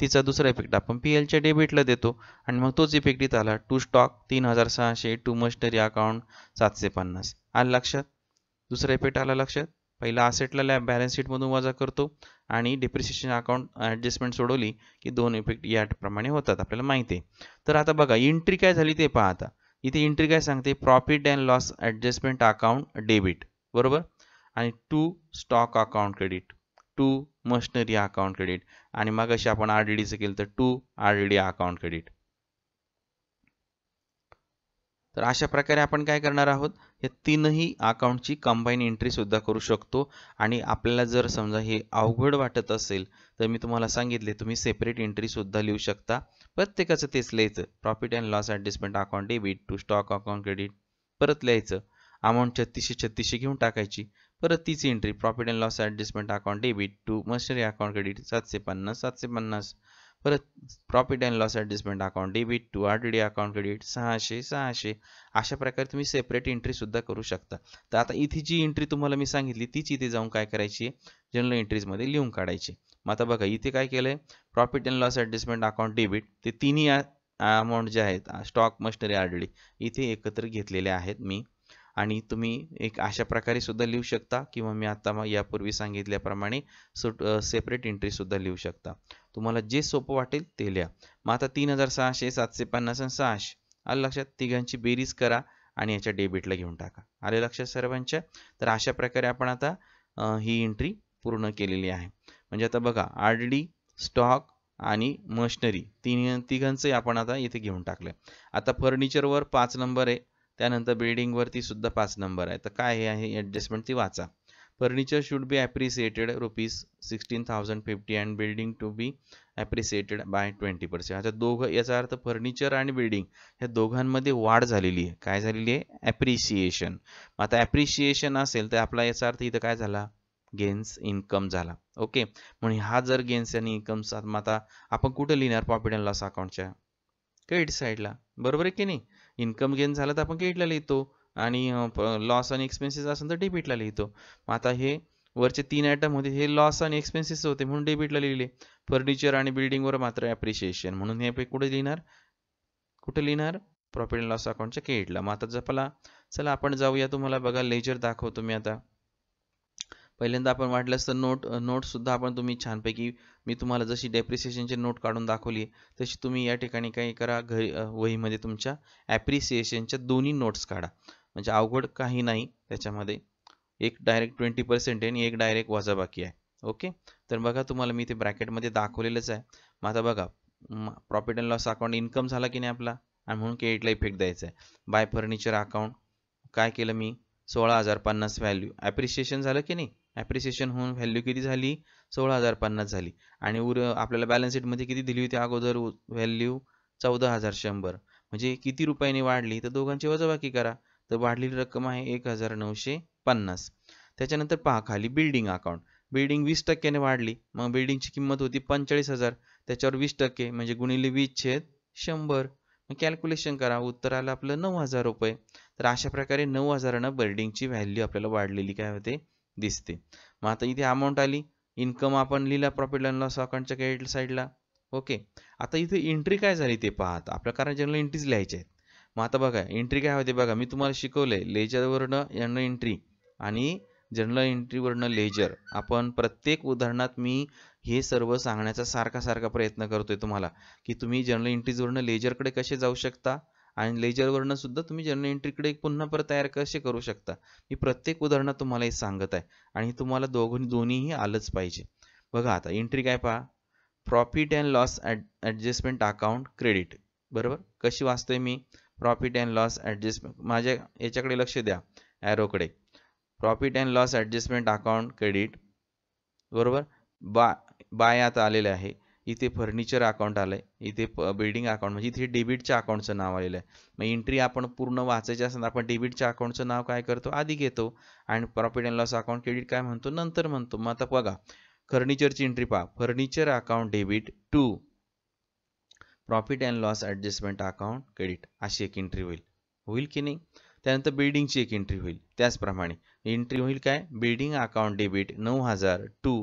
तिचा दुसरा इफेक्ट आपण पी एलच्या डेबिटला देतो आणि मग तोच इफेक्ट इथं आला टू स्टॉक तीन हजार सहाशे टू मशिनरी अकाउंट सातशे पन्नास आलं लक्षात दुसरा इफेक्ट आला लक्षात पहिला असेटला लॅब बॅलन्स शीटमधून वजा करतो आणि डिप्रिसिएशन अकाउंट ॲडजस्टमेंट सोडवली की दोन इफेक्ट याप्रमाणे होतात आपल्याला माहिती आहे तर आता बघा एंट्री काय झाली ते पहा आता इथे एंट्री काय सांगते profit and loss adjustment account debit बरोबर आणि to stock account credit to machinery account credit आणि मग अशी आपण आर डी केलं तर to R D account credit तर अशा प्रकारे आपण काय करणार आहोत या तीनही अकाउंटची कंबाईन एंट्रीसुद्धा करू शकतो आणि आपल्याला जर समजा हे अवघड वाटत असेल तर मी तुम्हाला सांगितले तुम्ही सेपरेट एंट्रीसुद्धा लिहू शकता प्रत्येकाचं तेच लिहायचं profit and loss adjustment account debit to stock account credit परत लिहायचं अमाऊंट छत्तीसशे छत्तीसशे घेऊन टाकायची परत तीच entry profit and loss adjustment account debit to machinery account credit सातशे पन्नास सातशे पन्नास परत profit and loss adjustment account debit to R D account credit सहाशे सहाशे अशा प्रकारे तुम्ही सेपरेट एंट्रीसुद्धा करू शकता तर आता इथे जी एंट्री तुम्हाला मी सांगितली तीच इथे जाऊन काय करायची आहे जनरल एंट्रीजमध्ये लिहून काढायची मग आता बघा इथे काय केलं आहे profit and loss adjustment account debit ते तिन्ही अमाऊंट जे आहेत स्टॉक मशनरी आर डी इथे एकत्र घेतलेले आहेत मी आणि तुम्ही एक अशा प्रकारे सुद्धा लिहू शकता किंवा मी आता यापूर्वी सांगितल्याप्रमाणे सुट सेपरेट एंट्रीसुद्धा लिहू शकता तुम्हाला जे सोपं वाटेल ते लिहा मग आता तीन हजार सहाशे सातशे पन्नास आणि सहाशे आलं लक्षात तिघांची बेरीज करा आणि याच्या डेबिटला घेऊन टाका आले लक्षात सर्वांच्या तर अशा प्रकारे आपण आता ही एंट्री पूर्ण केलेली आहे म्हणजे आता बघा आर डी स्टॉक आणि मशनरी तीन तिघांचंही आपण आता इथे घेऊन टाकलं आता फर्निचरवर पाच नंबर आहे त्यानंतर बिल्डिंगवरती सुद्धा पाच नंबर आहे तर काय हे आहे ॲडजस्टमेंट ती वाचा furniture should be appreciated rupees sixteen thousand fifty and building to be appreciated by twenty percent आता दोघं याचा अर्थ फर्निचर आणि बिल्डिंग ह्या दोघांमध्ये वाढ झालेली आहे काय झालेली आहे ॲप्रिसिएशन आता ॲप्रिसिएशन असेल तर आपला याचा अर्थ इथं काय झाला गेन्स इन्कम झाला ओके म्हणजे हा जर गेन्स आणि इन्कमचा मग आता आपण कुठं लिहिणार प्रॉफिट अँड लॉस अकाउंटच्या क्रेडिट साईडला बरोबर आहे की नाही इन्कम गेन झाला तर आपण क्रेडिटला लिहितो आणि लॉस आणि एक्सपेन्सेस असेल तर डेबिटला लिहितो मग आता हे वरचे तीन आयटम होते हे लॉस आणि एक्सपेन्सेस होते म्हणून डेबिटला लिहिले फर्निचर आणि बिल्डिंगवर मात्र ॲप्रिशिएशन म्हणून हे कुठे लिहिणार कुठे लिहिणार प्रॉफिट अँड लॉस अकाउंटच्या क्रेडिटला मग आता जपला चला आपण जाऊया तुम्हाला बघा लेजर दाखवतो मी आता पहिल्यांदा आपण वाटल्यास तर नोट नोटसुद्धा आपण तुम्ही छानपैकी मी तुम्हाला जशी डेप्रिसिएशनचे नोट काढून दाखवली तशी तुम्ही या ठिकाणी काही करा घरी वहीमध्ये तुमच्या ॲप्रिसिएशनच्या दोन्ही नोट्स काढा म्हणजे अवघड काही नाही त्याच्यामध्ये एक डायरेक्ट ट्वेंटी पर्सेंट आहे आणि एक डायरेक्ट बाकी आहे ओके तर बघा तुम्हाला मी ते ब्रॅकेटमध्ये दाखवलेलंच आहे मग आता बघा profit and loss account income झाला की नाही आपला आणि म्हणून क्रेडिटला इफेक्ट द्यायचा आहे बाय फर्निचर अकाउंट काय केलं मी सोळा हजार पन्नास व्हॅल्यू ॲप्रिशिएशन झालं की नाही ॲप्रिसिएशन होऊन व्हॅल्यू किती झाली सोळा हजार पन्नास झाली आणि उर आपल्याला बॅलन्स शीटमध्ये किती दिली होती अगोदर व्हॅल्यू चौदा हजार शंभर म्हणजे किती रुपयाने वाढली तर दोघांची वजाबाकी करा तर वाढलेली रक्कम आहे एक हजार नऊशे पन्नास त्याच्यानंतर पहा खाली बिल्डिंग अकाउंट बिल्डिंग वीस टक्क्याने वाढली मग बिल्डिंगची किंमत होती पंचेचाळीस हजार त्याच्यावर वीस टक्के म्हणजे गुणिले वीस छेद शंभर मग कॅल्क्युलेशन करा उत्तर आलं आपलं नऊ हजार रुपये तर अशा प्रकारे नऊ हजारानं बिल्डिंगची व्हॅल्यू आपल्याला वाढलेली काय होते दिसते मग आता इथे अमाऊंट आली इन्कम आपण लिहिला प्रॉफिट अँड लॉस अकाउंटच्या क्रेडिट साईडला ओके आता इथे एंट्री काय झाली ते पाहत आपल्या कारण जनरल एंट्रीज लिहायच्या आहेत मग आता बघा एंट्री काय होते बघा मी तुम्हाला शिकवलंय लेजर लेजरवरनं जनरल एंट्री आणि जनरल एंट्रीवरनं लेजर आपण प्रत्येक उदाहरणात मी हे सर्व सांगण्याचा सारखा सारखा प्रयत्न करतोय तुम्हाला की तुम्ही जनरल एंट्रीजवरनं लेजरकडे कसे जाऊ शकता आणि लेजरवरनं सुद्धा तुम्ही जर्नल एंट्रीकडे पुन्हा परत तयार कसे करू शकता मी प्रत्येक उदाहरणात तुम्हाला हे सांगत आहे आणि तुम्हाला दोघं दोन्हीही आलंच पाहिजे बघा आता एंट्री काय पहा profit and loss adjustment account credit बरोबर कशी वाचतोय मी प्रॉफिट अँड लॉस ॲडजस्टमेंट माझ्या याच्याकडे लक्ष द्या ॲरोकडे profit and loss adjustment account credit बरोबर बा बाय आता आलेले आहे इथे फर्निचर अकाउंट आलं आहे इथे बिल्डिंग अकाउंट म्हणजे इथे डेबिटच्या अकाउंटचं नाव आलेलं आहे मग एंट्री आपण पूर्ण वाचायची असताना आपण डेबिटच्या अकाउंटचं नाव काय करतो आधी घेतो आणि profit and loss account credit काय म्हणतो नंतर म्हणतो मग आता बघा फर्निचरची एंट्री पहा furniture account debit to profit and loss adjustment account credit अशी एक एंट्री होईल होईल की नाही त्यानंतर बिल्डिंगची एक एंट्री होईल त्याचप्रमाणे एंट्री होईल काय बिल्डिंग अकाउंट डेबिट नऊ हजार to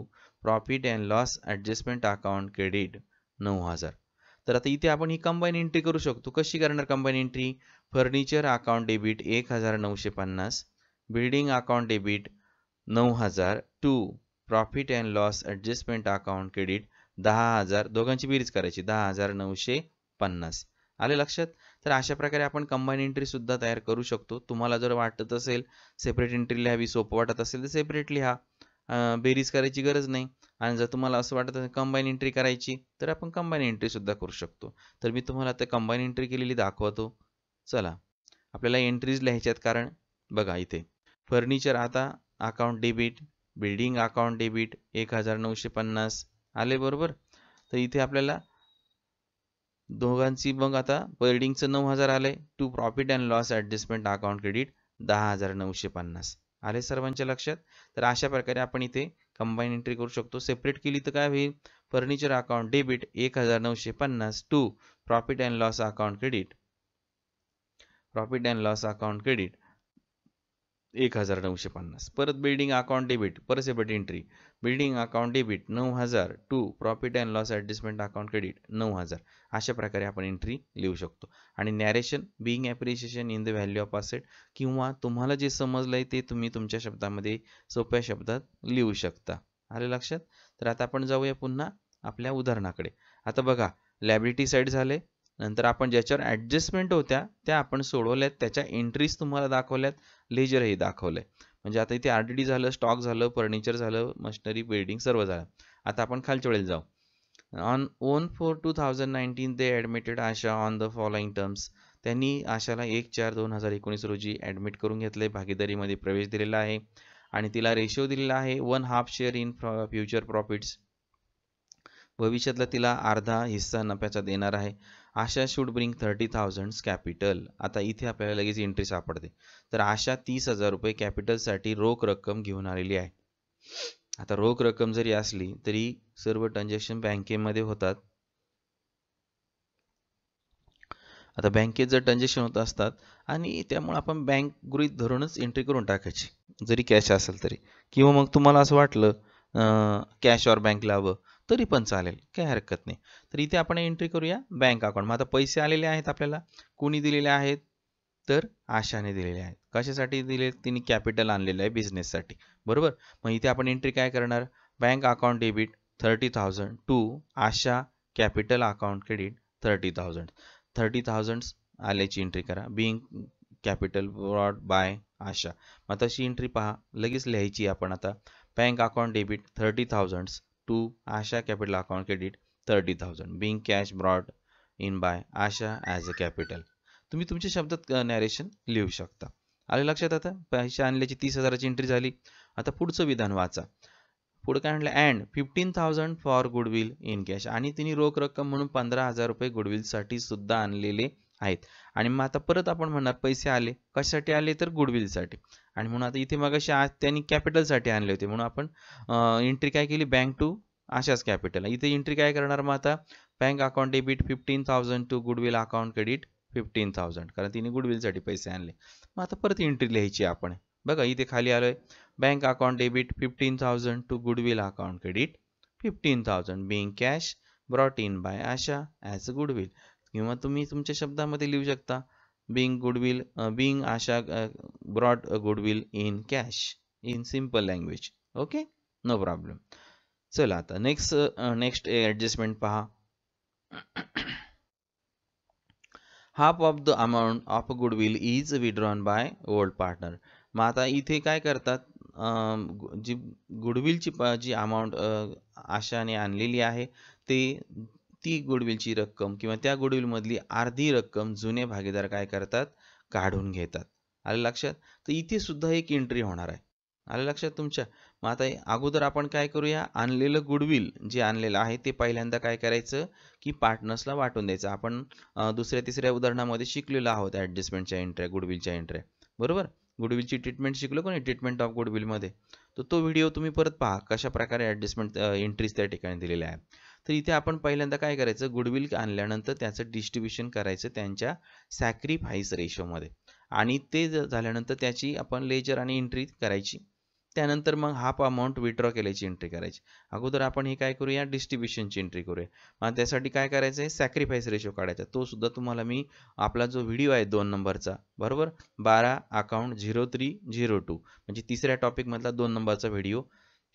profit and loss adjustment account credit नऊ हजार तर आता इथे आपण ही कंबाईन एंट्री करू शकतो कशी करणार combine entry furniture account debit एक हजार नऊशे पन्नास बिल्डिंग अकाउंट डेबिट नऊ हजार to profit and loss adjustment account credit दहा हजार दोघांची बेरीज करायची दहा हजार नऊशे पन्नास आले लक्षात तर अशा प्रकारे आपण कंबाईन एंट्री सुद्धा तयार करू शकतो तुम्हाला जर वाटत असेल सेपरेट एंट्री लिहावी सोपं वाटत असेल तर सेपरेट लिहा बेरीज करायची गरज नाही आणि जर तुम्हाला असं वाटत असेल कंबाईन एंट्री करायची तर आपण कंबाईन एंट्रीसुद्धा करू शकतो तर मी तुम्हाला आता कंबाईन एंट्री केलेली दाखवतो चला आपल्याला एंट्रीज लिहायच्यात कारण बघा इथे फर्निचर आता account debit building account debit एक हजार नऊशे पन्नास आले बरोबर तर इथे आपल्याला दोघांची मग आता बिल्डिंगचं नऊ हजार आलं to profit and loss adjustment account credit दहा हजार नऊशे पन्नास आले सर्वांच्या लक्षात तर अशा प्रकारे आपण इथे कंबाईन एंट्री करू शकतो सेपरेट केली तर काय होईल फर्निचर अकाउंट डेबिट एक हजार नऊशे पन्नास to profit and loss account credit profit and loss account credit एक हजार नऊशे पन्नास परत building account debit separate entry building account debit नऊ हजार to profit and loss adjustment account credit नऊ हजार अशा प्रकारे आपण एंट्री लिहू शकतो आणि narration being appreciation in the value of asset किंवा तुम्हाला जे समजलं आहे ते तुम्ही तुमच्या शब्दामध्ये सोप्या शब्दात लिहू शकता आले लक्षात तर आता आपण जाऊया पुन्हा आपल्या उदाहरणाकडे आता बघा लॅबिलिटी साईड झाले नंतर आपण ज्याच्यावर ॲडजस्टमेंट होत्या त्या आपण सोडवल्यात त्याच्या एंट्रीज तुम्हाला दाखवल्यात लेजरही दाखवलं म्हणजे आता इथे आर डी झालं स्टॉक झालं फर्निचर झालं मशिनरी बिल्डिंग सर्व झालं आता आपण खालच्या वेळेला जाऊ on one four two thousand nineteen they admitted Asha on the following terms त्यांनी आशाला एक चार दोन हजार एकोणीस रोजी ॲडमिट करून घेतले भागीदारीमध्ये प्रवेश दिलेला आहे आणि तिला रेशो दिलेला आहे one half share in future profits भविष्यातला तिला अर्धा हिस्सा नफ्याचा देणार आहे Asha should bring thirty thousand capital आता इथे आपल्याला लगेच एंट्री सापडते तर आशा तीस हजार रुपये कॅपिटलसाठी रोख रक्कम घेऊन आलेली आहे आता रोख रक्कम जरी असली तरी सर्व ट्रान्झॅक्शन बँकेमध्ये होतात आता बँकेत जर ट्रान्झॅक्शन होत असतात आणि त्यामुळे आपण बँक गृहित धरूनच एंट्री करून टाकायची जरी कॅश असेल तरी किंवा मग तुम्हाला असं वाटलं कॅश और बँक लावं तरी पण चालेल काही हरकत नाही तर इथे आपण एंट्री करूया बँक अकाउंट मग आता पैसे आलेले आहेत आपल्याला कोणी दिलेले आहेत तर आशाने दिलेले आहेत कशासाठी दिले तिने कॅपिटल आणलेलं आहे बिझनेससाठी बरोबर मग इथे आपण एंट्री काय करणार bank account debit thirty thousand to Asha capital account credit thirty thousand thirty thousand आल्याची एंट्री करा being capital brought by Asha मग तशी एंट्री पहा लगेच लिहायची आपण आता bank account debit thirty thousands to Asha Capital account credit 30,000 being cash brought in by Asha as a capital. तुम्ही तुमच्या शब्दात नॅरेशन लिहू शकता आले लक्षात आता पैसे आणल्याची तीस हजाराची एंट्री झाली आता पुढचं विधान वाचा पुढं काय म्हटलं and fifteen thousand for goodwill in cash आणि तिने रोख रक्कम म्हणून पंधरा हजार रुपये गुडविलसाठी सुद्धा आणलेले आहेत आणि मग आता परत आपण म्हणणार पैसे आले कशासाठी आले तर गुडविलसाठी आणि म्हणून आता इथे मग आज त्यांनी कॅपिटलसाठी आणले होते म्हणून आपण एंट्री काय केली बँक टू आशाच कॅपिटल इथे एंट्री काय करणार मग आता bank account debit fifteen thousand to goodwill account credit fifteen thousand कारण तिने गुडविलसाठी पैसे आणले मग आता परत एंट्री लिहायची आपण बघा इथे खाली आलोय bank account debit fifteen thousand to goodwill account credit fifteen thousand being cash brought in by Asha as a goodwill किंवा तुम्ही तुमच्या शब्दामध्ये लिहू शकता being goodwill being Asha brought goodwill in cash in simple language okay no problem चला आता नेक्स्ट नेक्स्ट ॲडजस्टमेंट पहा half of the amount of goodwill is withdrawn by old partner मग आता इथे काय करतात जी गुडविलची जी अमाऊंट uh, आशाने आणलेली आहे ते ती गुडविलची रक्कम किंवा त्या गुडविलमधली अर्धी रक्कम जुने भागीदार काय करतात काढून घेतात आलं लक्षात तर इथे सुद्धा एक एंट्री होणार आहे आलं लक्षात तुमच्या मग आता अगोदर आपण काय करूया आणलेलं गुडविल जे आणलेलं आहे ते पहिल्यांदा काय करायचं की पार्टनर्सला वाटून द्यायचं आपण दुसऱ्या तिसऱ्या उदाहरणामध्ये शिकलेलो आहोत ॲडजस्टमेंटच्या एंट्र्या गुडविलच्या एंट्र्या बरोबर गुडविलची ट्रीटमेंट शिकलो कोणी ट्रीटमेंट ऑफ गुडविलमध्ये तर तो व्हिडिओ तुम्ही परत पहा कशा प्रकारे ऍडजस्टमेंट एंट्रीज त्या ठिकाणी दिलेल्या आहेत तर इथे आपण पहिल्यांदा काय करायचं गुडविल आणल्यानंतर त्याचं डिस्ट्रीब्युशन करायचं त्यांच्या सॅक्रिफाईस रेशोमध्ये आणि ते झाल्यानंतर त्याची आपण लेजर आणि एंट्री करायची त्यानंतर मग हाफ अमाऊंट विथड्रॉ केल्याची एंट्री करायची अगोदर आपण हे काय करूया डिस्ट्रीब्युशनची एंट्री करूया मग त्यासाठी काय करायचं आहे सॅक्रिफाईस रेशो काढायचा तो सुद्धा तुम्हाला मी आपला जो व्हिडिओ आहे दोन नंबरचा बरोबर बारा account zero three zero two म्हणजे तिसऱ्या टॉपिकमधला दोन नंबरचा व्हिडिओ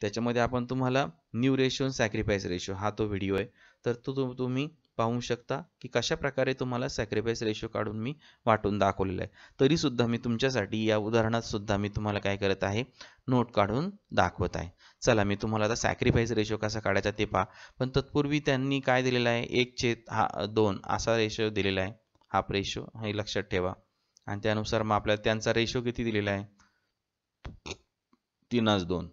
त्याच्यामध्ये आपण तुम्हाला न्यू रेशो आणि सॅक्रिफाईस रेशो हा तो व्हिडिओ आहे तर तो तुम्ही पाहू शकता की कशा प्रकारे तुम्हाला सॅक्रिफाईस रेशो काढून मी वाटून दाखवलेला आहे तरीसुद्धा मी तुमच्यासाठी या उदाहरणात सुद्धा मी तुम्हाला काय करत आहे नोट काढून दाखवत आहे चला मी तुम्हाला आता सॅक्रिफाईस रेशो कसा काढायचा ते पहा पण तत्पूर्वी त्यांनी काय दिलेलं आहे एक चेत हा दोन असा रेशो दिलेला आहे हा रेशो हे लक्षात ठेवा आणि त्यानुसार मग आपल्याला त्यांचा रेशो किती दिलेला आहे तीनच दोन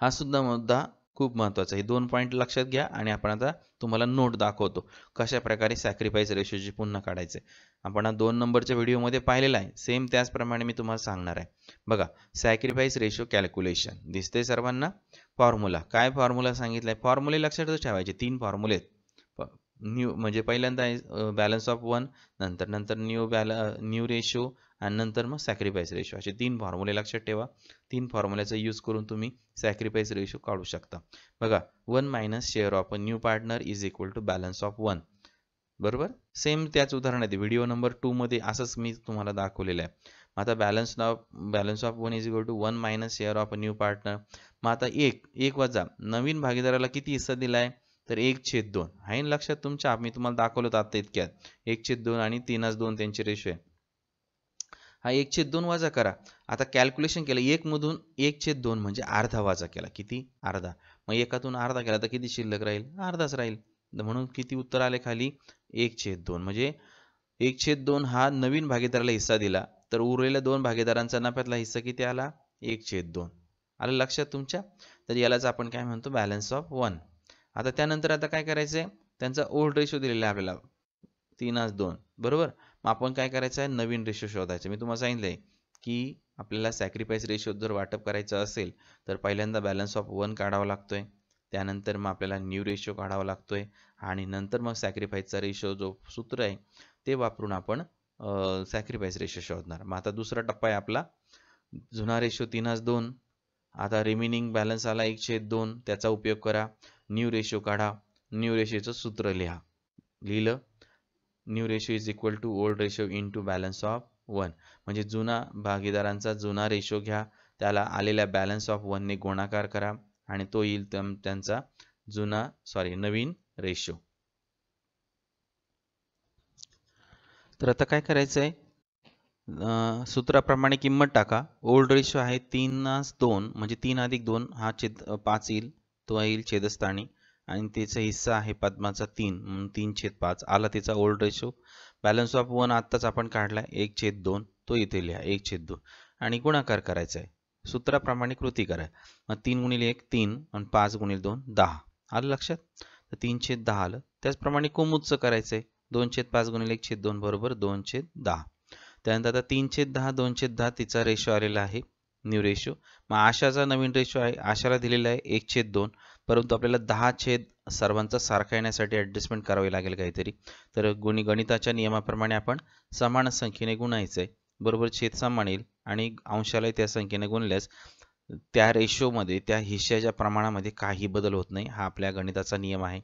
हा सुद्धा मुद्दा खूप महत्त्वाचा आहे दोन पॉईंट लक्षात घ्या आणि आपण आता तुम्हाला नोट दाखवतो कशा प्रकारे सॅक्रिफाईस रेशोची पुन्हा काढायचे आपण हा दोन नंबरच्या व्हिडिओमध्ये पाहिलेला आहे सेम त्याचप्रमाणे मी तुम्हाला सांगणार आहे बघा सॅक्रिफाईस रेशो कॅल्क्युलेशन दिसते सर्वांना फॉर्म्युला काय फॉर्म्युला सांगितला आहे फॉर्म्युले लक्षातच ठेवायचे तीन फॉर्म्युले आहेत न्यू म्हणजे पहिल्यांदा बॅलन्स ऑफ वन नंतर नंतर न्यू बॅल न्यू रेशो आणि नंतर मग सॅक्रिफाईस रेशो असे तीन फॉर्म्युले लक्षात ठेवा तीन फॉर्म्युल्याचा यूज करून तुम्ही सॅक्रिफाईस रेशो काढू शकता बघा one minus share of a new partner is equal to balance of one बरोबर सेम त्याच उदाहरणात व्हिडिओ नंबर टूमध्ये असंच मी तुम्हाला दाखवलेलं आहे मग आता balance of balance of one is equal to one minus share of a new partner मग आता एक एक वजा नवीन भागीदाराला किती हिस्सा दिला आहे तर एक छेद दोन हाईन लक्षात तुमच्या मी तुम्हाला दाखवलं होतं आत्ता इतक्यात एक छेद दोन आणि तीनच दोन त्यांची रेशो आहे हा एक छेद दोन वाजा करा आता कॅल्क्युलेशन केलं एकमधून एक छेद दोन म्हणजे अर्धा वाजा केला किती अर्धा मग एकातून अर्धा केला तर किती शिल्लक राहील अर्धाच राहील म्हणून किती उत्तर आले खाली एक छेद दोन म्हणजे एक छेद दोन हा नवीन भागीदाराला हिस्सा दिला तर उरलेल्या दोन भागीदारांचा नफ्यातला हिस्सा किती आला एक छेद दोन आलं लक्षात तुमच्या तर यालाच आपण काय म्हणतो बॅलन्स ऑफ वन आता त्यानंतर आता काय करायचंय त्यांचा ओल्ड रेशो दिलेला आहे आपल्याला तीन आज दोन बरोबर मग आपण काय करायचं आहे नवीन रेशो शोधायचं मी तुम्हाला सांगितलं आहे की आपल्याला सॅक्रिफाईस रेशो जर वाटप करायचं असेल तर पहिल्यांदा बॅलन्स ऑफ वन काढावा लागतोय त्यानंतर मग आपल्याला न्यू रेशो काढावा लागतोय आणि नंतर मग सॅक्रिफाईसचा रेशो जो सूत्र आहे ते वापरून आपण सॅक्रिफाईस रेशो शोधणार मग आता दुसरा टप्पा आहे आपला जुना रेशो तीन आज दोन आता रिमेनिंग बॅलन्स आला एकशे दोन त्याचा उपयोग करा न्यू रेशो काढा न्यू रेशोचं सूत्र लिहा लिहिलं new ratio is equal to old ratio into balance of one म्हणजे जुना भागीदारांचा जुना रेशो घ्या त्याला आलेल्या बॅलन्स ऑफ वनने गुणाकार करा आणि तो येईल त्यांचा जुना सॉरी नवीन रेशो तर आता काय करायचं आहे सूत्राप्रमाणे किंमत टाका ओल्ड रेशो आहे तीनास दोन म्हणजे तीन अधिक दोन हा छेद पाच येईल तो येईल छेदस्थानी आणि त्याचा हिस्सा आहे पद्माचा तीन म्हणून तीन छेद पाच आला त्याचा old ratio balance of one आत्ताच आपण काढला एक छेद दोन तो इथे लिहा एक छेद दोन आणि गुणाकार करायचा आहे सूत्राप्रमाणे कृती करा मग तीन गुणिले एक तीन आणि पाच गुणिले दोन दहा आलं लक्षात तीन छेद दहा आलं त्याचप्रमाणे कुमुदचं करायचं आहे दोन छेद पाच गुणिले एक छेद दोन बरोबर दोन छेद दहा त्यानंतर आता तीन छेद दहा दोन छेद दहा तिचा रेशो आलेला आहे न्यू रेशो मग आशाचा नवीन रेशो आहे आशाला दिलेला आहे एक छेद दोन परंतु आपल्याला दहा छेद सर्वांचा सारखा येण्यासाठी ॲडजस्टमेंट करावी लागेल काहीतरी तर गुणी गणिताच्या नियमाप्रमाणे आपण समान संख्येने गुणायचं आहे बरोबर छेद समान येईल आणि अंशाला त्या संख्येने गुणल्यास त्या रेशोमध्ये त्या हिश्याच्या प्रमाणामध्ये काही बदल होत नाही हा आपल्या गणिताचा नियम आहे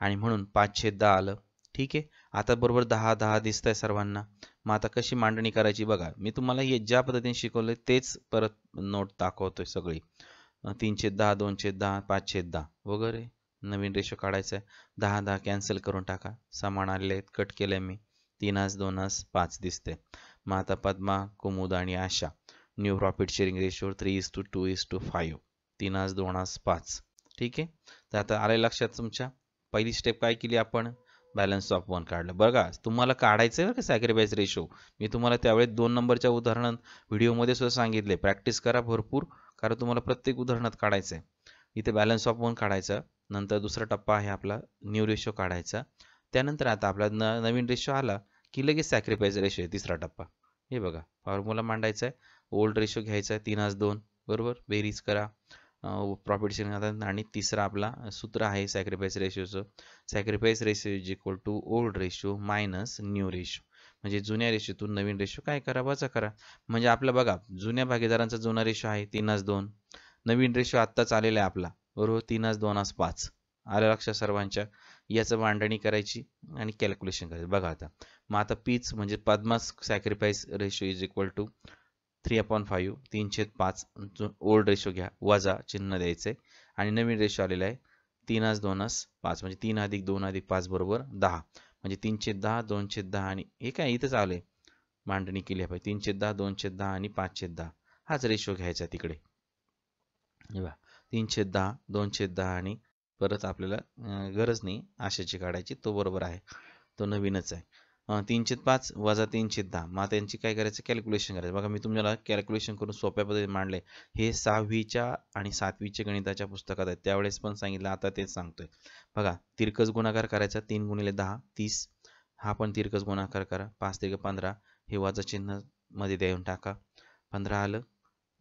आणि म्हणून पाच छेद दहा आलं ठीक आहे आता बरोबर दहा दहा दिसत आहे सर्वांना मग आता कशी मांडणी करायची बघा मी तुम्हाला हे ज्या पद्धतीने शिकवले तेच परत नोट दाखवतोय सगळी तीनशे दहा दोनशे दहा पाचशे दहा वगैरे नवीन रेशो काढायचा आहे दहा दहा कॅन्सल करून टाका सामान आलेले आहेत कट केले मी आज तीन दोन आज पाच दिसते माता पद्मा कुमुद आणि Asha new profit sharing ratio three is to two two is to दोन आस पाच ठीक आहे तर आता आले लक्षात तुमच्या पहिली स्टेप काय केली आपण बॅलन्स ऑफ वन काढलं बघा तुम्हाला काढायचं आहे का सॅक्रिफाईस रेशो मी तुम्हाला त्यावेळेस दोन नंबरच्या उदाहरण व्हिडिओमध्ये सुद्धा सांगितले प्रॅक्टिस करा भरपूर कारण तुम्हाला प्रत्येक उदाहरणात काढायचं आहे इथे बॅलन्स ऑफ वन काढायचा नंतर दुसरा टप्पा आहे आपला न्यू रेशो काढायचा त्यानंतर आता आपला न नवीन रेशो आला की लगेच सॅक्रिफाईस रेशो आहे तिसरा टप्पा हे बघा फॉर्म्युला मांडायचा आहे ओल्ड रेशो घ्यायचा आहे तीन आज दोन बरोबर बेरीज करा प्रॉफिट शेअरिंग आणि तिसरा आपला सूत्र आहे सॅक्रिफाईस रेशोचं sacrifice ratio is equal to old ratio minus new ratio म्हणजे जुन्या रेषेतून नवीन रेशो काय करा वजा करा म्हणजे आपला बघा जुन्या भागीदारांचा जुना रेशो आहे आज दोन नवीन रेशो आत्ताच आलेला आहे आपला बरोबर दोन आस पाच आलं लक्षात सर्वांच्या याचं मांडणी करायची आणि कॅल्क्युलेशन करायचं बघा आता मग आता पीच म्हणजे पद्मास sacrifice ratio is equal to three upon five तीनशे पाच ओल्ड रेशो घ्या वजा चिन्ह द्यायचं आणि नवीन रेशो आलेला आहे दोन आज पाच म्हणजे तीन अधिक दोन अधिक पाच बरोबर दहा म्हणजे तीनशे दहा दोनशे दहा आणि हे काय इथंच आलं आहे मांडणी केली पाहिजे तीनशे दहा दोनशे दहा आणि पाचशे दहा हाच रेशो घ्यायचा तिकडे बघा तीनशे दहा दोनशे दहा आणि परत आपल्याला गरज नाही आशाची काढायची तो बरोबर आहे तो नवीनच आहे तीनशे पाच वजा तीनशे दहा मग त्यांची काय करायचं कॅल्क्युलेशन करायचं बघा मी तुम्हाला कॅल्क्युलेशन करून सोप्या पद्धतीने मांडले हे सहावीच्या आणि सातवीच्या गणिताच्या पुस्तकात आहे त्यावेळेस पण सांगितलं आता तेच सांगतोय बघा तिरकस गुणाकार करायचा तीन गुणिले दहा तीस हा पण तिरकस गुणाकार करा पाच तिरक पंधरा हे वजा चिन्ह मध्ये देऊन टाका पंधरा आलं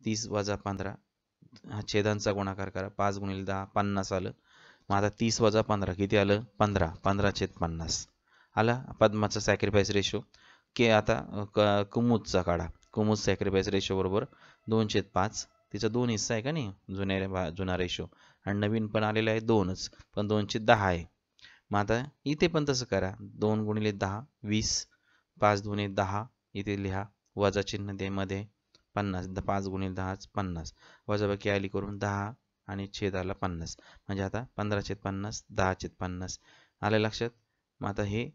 तीस वजा पंधरा हा छेदांचा गुणाकार करा पाच गुणिले दहा पन्नास आलं मग आता तीस वजा पंधरा किती आलं पंधरा पंधरा छेद पन्नास आला पद्माचा सॅक्रिफाईस रेशो की आता क कुमुदचा काढा कुमुद सॅक्रिफाईस रेशो बरोबर दोनशे पाच तिचा दोन हिस्सा आहे का नाही जुन्या बा जुना रेशो आणि नवीन पण आलेला आहे दोनच पण दोनशे दहा आहे मग आता इथे पण तसं करा दोन गुणिले दहा वीस पाच दोन्ही दहा इथे लिहा वजा चिन्ह दे मध्ये पन्नास द पाच गुणिले दहाच पन्नास वजाबाकी आली करून दहा आणि छेदाला पन्नास म्हणजे आता पंधरा छेद पन्नास दहा छेद पन्नास आल्या लक्षात मग आता हे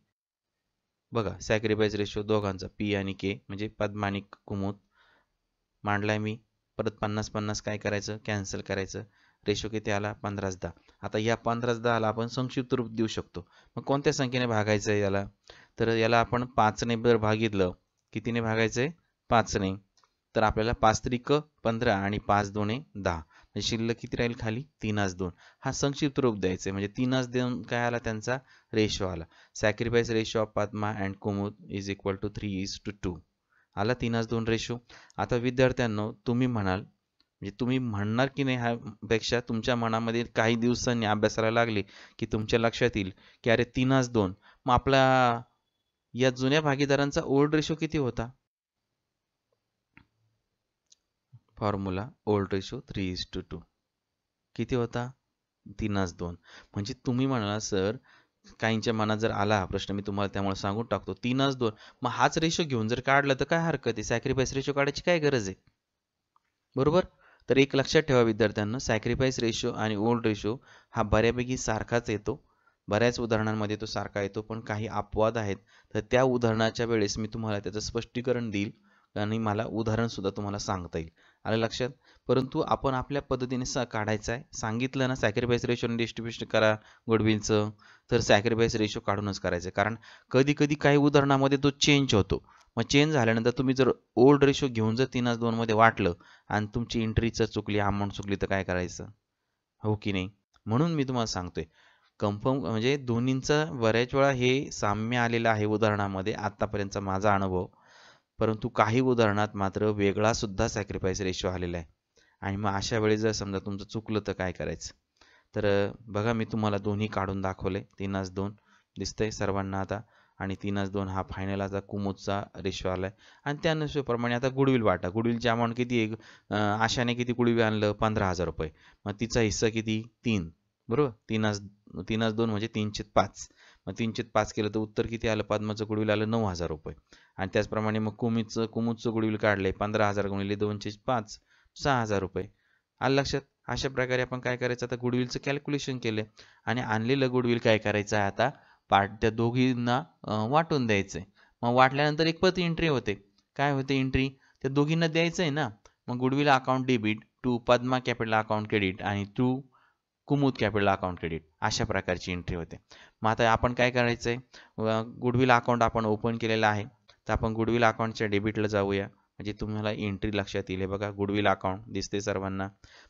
बघा सॅक्रिफाईस रेशो दोघांचा पी आणि के म्हणजे पद्मानिक कुमुद मांडलाय मी परत पन्नास पन्नास काय करायचं कॅन्सल करायचं रेशो किती आला पंधराच दहा आता या पंधराच दहाला आपण संक्षिप्त रूप देऊ शकतो मग कोणत्या संख्येने भागायचं आहे याला तर याला आपण पाचने जर भागितलं कितीने भागायचं आहे पाचने तर आपल्याला पाच त्रिक पंधरा आणि पाच दोने दहा शिल्लक किती राहील खाली तीनास दोन हा संक्षिप्त रूप द्यायचं म्हणजे तीनास दोन काय आला त्यांचा रेशो आला sacrifice ratio of Padma and Kumud is equal to three is to two आला तीनास दोन रेशो आता विद्यार्थ्यांना तुम्ही म्हणाल म्हणजे तुम्ही म्हणणार की नाही ह्यापेक्षा तुमच्या मनामध्ये काही दिवसांनी अभ्यासाला लागले की तुमच्या लक्षात येईल की अरे तीनास दोन मग आपला या जुन्या भागीदारांचा ओल्ड रेशो किती होता formula old ratio three is to two किती होता तीन दोन म्हणजे तुम्ही म्हणाला सर काहींच्या मनात जर आला हा प्रश्न मी तुम्हाला त्यामुळे सांगून टाकतो तीनच दोन मग हाच रेशो घेऊन जर काढला तर काय हरकत आहे सॅक्रिफाईस रेशो काढायची काय गरज आहे बरोबर तर एक लक्षात ठेवा विद्यार्थ्यांना सॅक्रिफाईस रेशो आणि ओल्ड रेशो हा बऱ्यापैकी सारखाच येतो बऱ्याच उदाहरणांमध्ये तो सारखा येतो पण काही अपवाद आहेत तर त्या उदाहरणाच्या वेळेस मी तुम्हाला त्याचं स्पष्टीकरण देईल आणि मला उदाहरणसुद्धा तुम्हाला सांगता येईल आलं लक्षात परंतु आपण आपल्या पद्धतीने स काढायचं आहे सांगितलं ना सॅक्रिफाईस रेशोने डिस्ट्रीब्युशन करा गुडविनचं तर सॅक्रिफाईस रेशो काढूनच करायचं कारण कधी कधी काही उदाहरणामध्ये तो चेंज होतो मग चेंज झाल्यानंतर तुम्ही जर ओल्ड रेशो घेऊन जर तीनच दोनमध्ये वाटलं आणि तुमची एंट्रीचं चुकली अमाऊंट चुकली तर काय करायचं हो की नाही म्हणून मी तुम्हाला सांगतोय कन्फर्म म्हणजे दोन्हींचं बऱ्याच वेळा हे साम्य आलेलं आहे उदाहरणामध्ये आतापर्यंतचा माझा अनुभव परंतु काही उदाहरणात मात्र वेगळा सुद्धा सॅक्रिफाईस रेशो आलेला आहे आणि मग अशा वेळी जर समजा तुमचं चुकलं तर काय करायचं तर बघा मी तुम्हाला दोन्ही काढून दाखवले तीनच दोन दिसतंय सर्वांना आता आणि तीनच दोन हा फायनल आता कुमोदचा रेशो आला आहे आणि त्या आता गुडविल वाटा गुडविलची अमाऊंट किती एक आशाने किती गुडविल आणलं पंधरा हजार रुपये मग तिचा हिस्सा किती तीन बरोबर तीन तीनच दोन म्हणजे तीनशे पाच मग तीनशे पाच केलं तर उत्तर किती आलं पद्माचं गुडविल आलं नऊ हजार रुपये आणि त्याचप्रमाणे मग कुमीचं कुमुदचं गुडविल काढले पंधरा हजार गुणिले दोनशे पाच सहा हजार रुपये आलं लक्षात अशा प्रकारे आपण काय करायचं आता गुडविलचं कॅल्क्युलेशन केलं आणि आणलेलं गुडविल काय करायचं आहे आता पार्ट त्या दोघींना वाटून द्यायचं आहे मग वाटल्यानंतर एक परत एंट्री होते काय होते एंट्री त्या दोघींना द्यायचं आहे ना मग goodwill account debit to Padma capital account credit आणि to Kumud capital account credit अशा प्रकारची एंट्री होते मग आता आपण काय करायचं आहे गुडविल अकाउंट आपण ओपन केलेलं आहे तर आपण गुडविल अकाउंटच्या डेबिटला जाऊया म्हणजे तुम्हाला एंट्री लक्षात येईल हे बघा गुडविल अकाउंट दिसते सर्वांना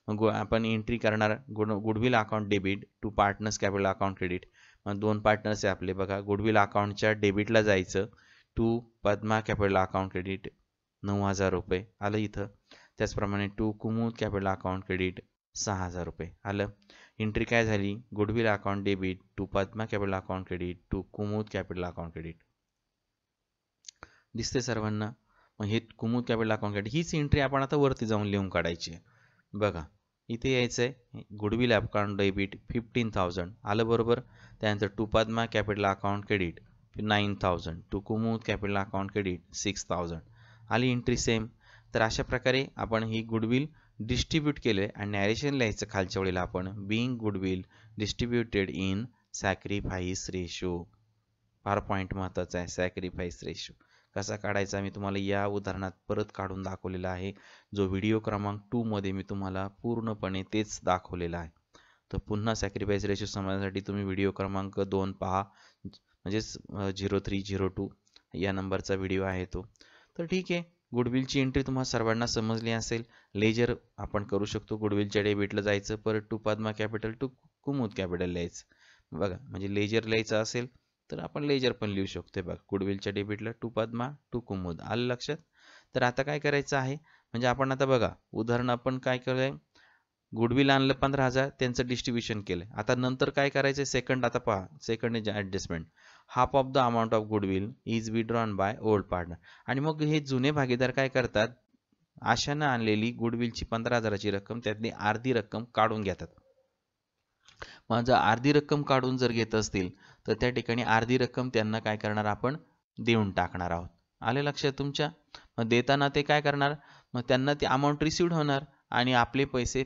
मग आपण एंट्री करणार good goodwill account debit to partners capital account credit मग दोन पार्टनर्स आहे आपले बघा गुडविल अकाउंटच्या डेबिटला जायचं to Padma capital account credit नऊ हजार रुपये आलं इथं त्याचप्रमाणे to Kumud capital account credit सहा हजार रुपये आलं एंट्री काय झाली goodwill account debit to Padma capital account credit to Kumud capital account credit दिसते सर्वांना मग हे कुमुद कॅपिटल अकाउंट क्रेडिट हीच एंट्री आपण आता वरती जाऊन लिहून काढायची आहे बघा इथे यायचं आहे goodwill account debit fifteen thousand आलं बरोबर त्यानंतर to Padma capital account credit nine thousand to Kumud capital account credit six thousand आली एंट्री सेम तर अशा प्रकारे आपण ही गुडविल डिस्ट्रीब्यूट केले आणि नॅरेशन लिहायचं खालच्या वेळेला आपण being goodwill distributed in sacrifice ratio फार पॉईंट महत्त्वाचा आहे सॅक्रिफाईस रेशो कसा काढायचा मी तुम्हाला या उदाहरणात परत काढून दाखवलेला आहे जो व्हिडिओ क्रमांक टूमध्ये मी तुम्हाला पूर्णपणे तेच दाखवलेला आहे तर पुन्हा सॅक्रिफाईस रेशो समजण्यासाठी तुम्ही व्हिडिओ क्रमांक दोन पहा म्हणजेच झिरो थ्री झिरो टू या नंबरचा व्हिडिओ आहे तो तर ठीक आहे गुडविलची एंट्री तुम्हाला सर्वांना समजली असेल लेजर आपण करू शकतो गुडविलच्या डेबिटला जायचं परत to Padma capital to Kumud capital लिहायचं बघा म्हणजे लेजर लिहायचं असेल तर आपण लेजर पण लिहू शकतोय बघा गुडविलच्या डेबिटला टू पद्मा टू कुमुद आलं लक्षात तर आता काय करायचं आहे म्हणजे आपण आता बघा उदाहरण आपण काय केलंय गुडविल आणलं पंधरा हजार त्यांचं डिस्ट्रीब्युशन केलं आता नंतर काय करायचं सेकंड आता पहा second is adjustment half of the amount of goodwill is withdrawn by old partner आणि मग हे जुने भागीदार काय करतात आशानं आणलेली गुडविलची पंधरा हजाराची रक्कम त्यातली अर्धी रक्कम काढून घेतात माझं अर्धी रक्कम काढून जर घेत असतील तर त्या ठिकाणी अर्धी रक्कम त्यांना काय करणार आपण देऊन टाकणार आहोत आले लक्षात तुमच्या मग देताना ते काय करणार मग त्यांना ती अमाऊंट रिसिव्ह होणार आणि आपले पैसे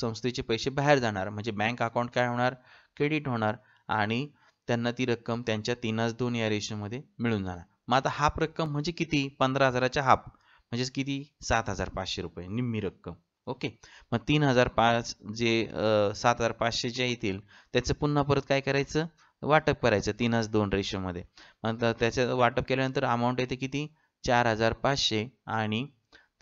संस्थेचे पैसे बाहेर जाणार म्हणजे बँक अकाउंट काय होणार क्रेडिट होणार आणि त्यांना ती रक्कम त्यांच्या तीनच दोन या रेशोमध्ये मिळून जाणार मग आता हाफ रक्कम म्हणजे किती पंधरा हजाराच्या हाफ म्हणजेच किती सात हजार पाचशे रुपये निम्मी रक्कम ओके मग तीन हजार पाच जे सात हजार पाचशे जे येतील त्याचं पुन्हा परत काय करायचं वाटप करायचं तीन हजार दोन रेशोमध्ये नंतर त्याचं वाटप केल्यानंतर अमाऊंट येते किती चार हजार पाचशे आणि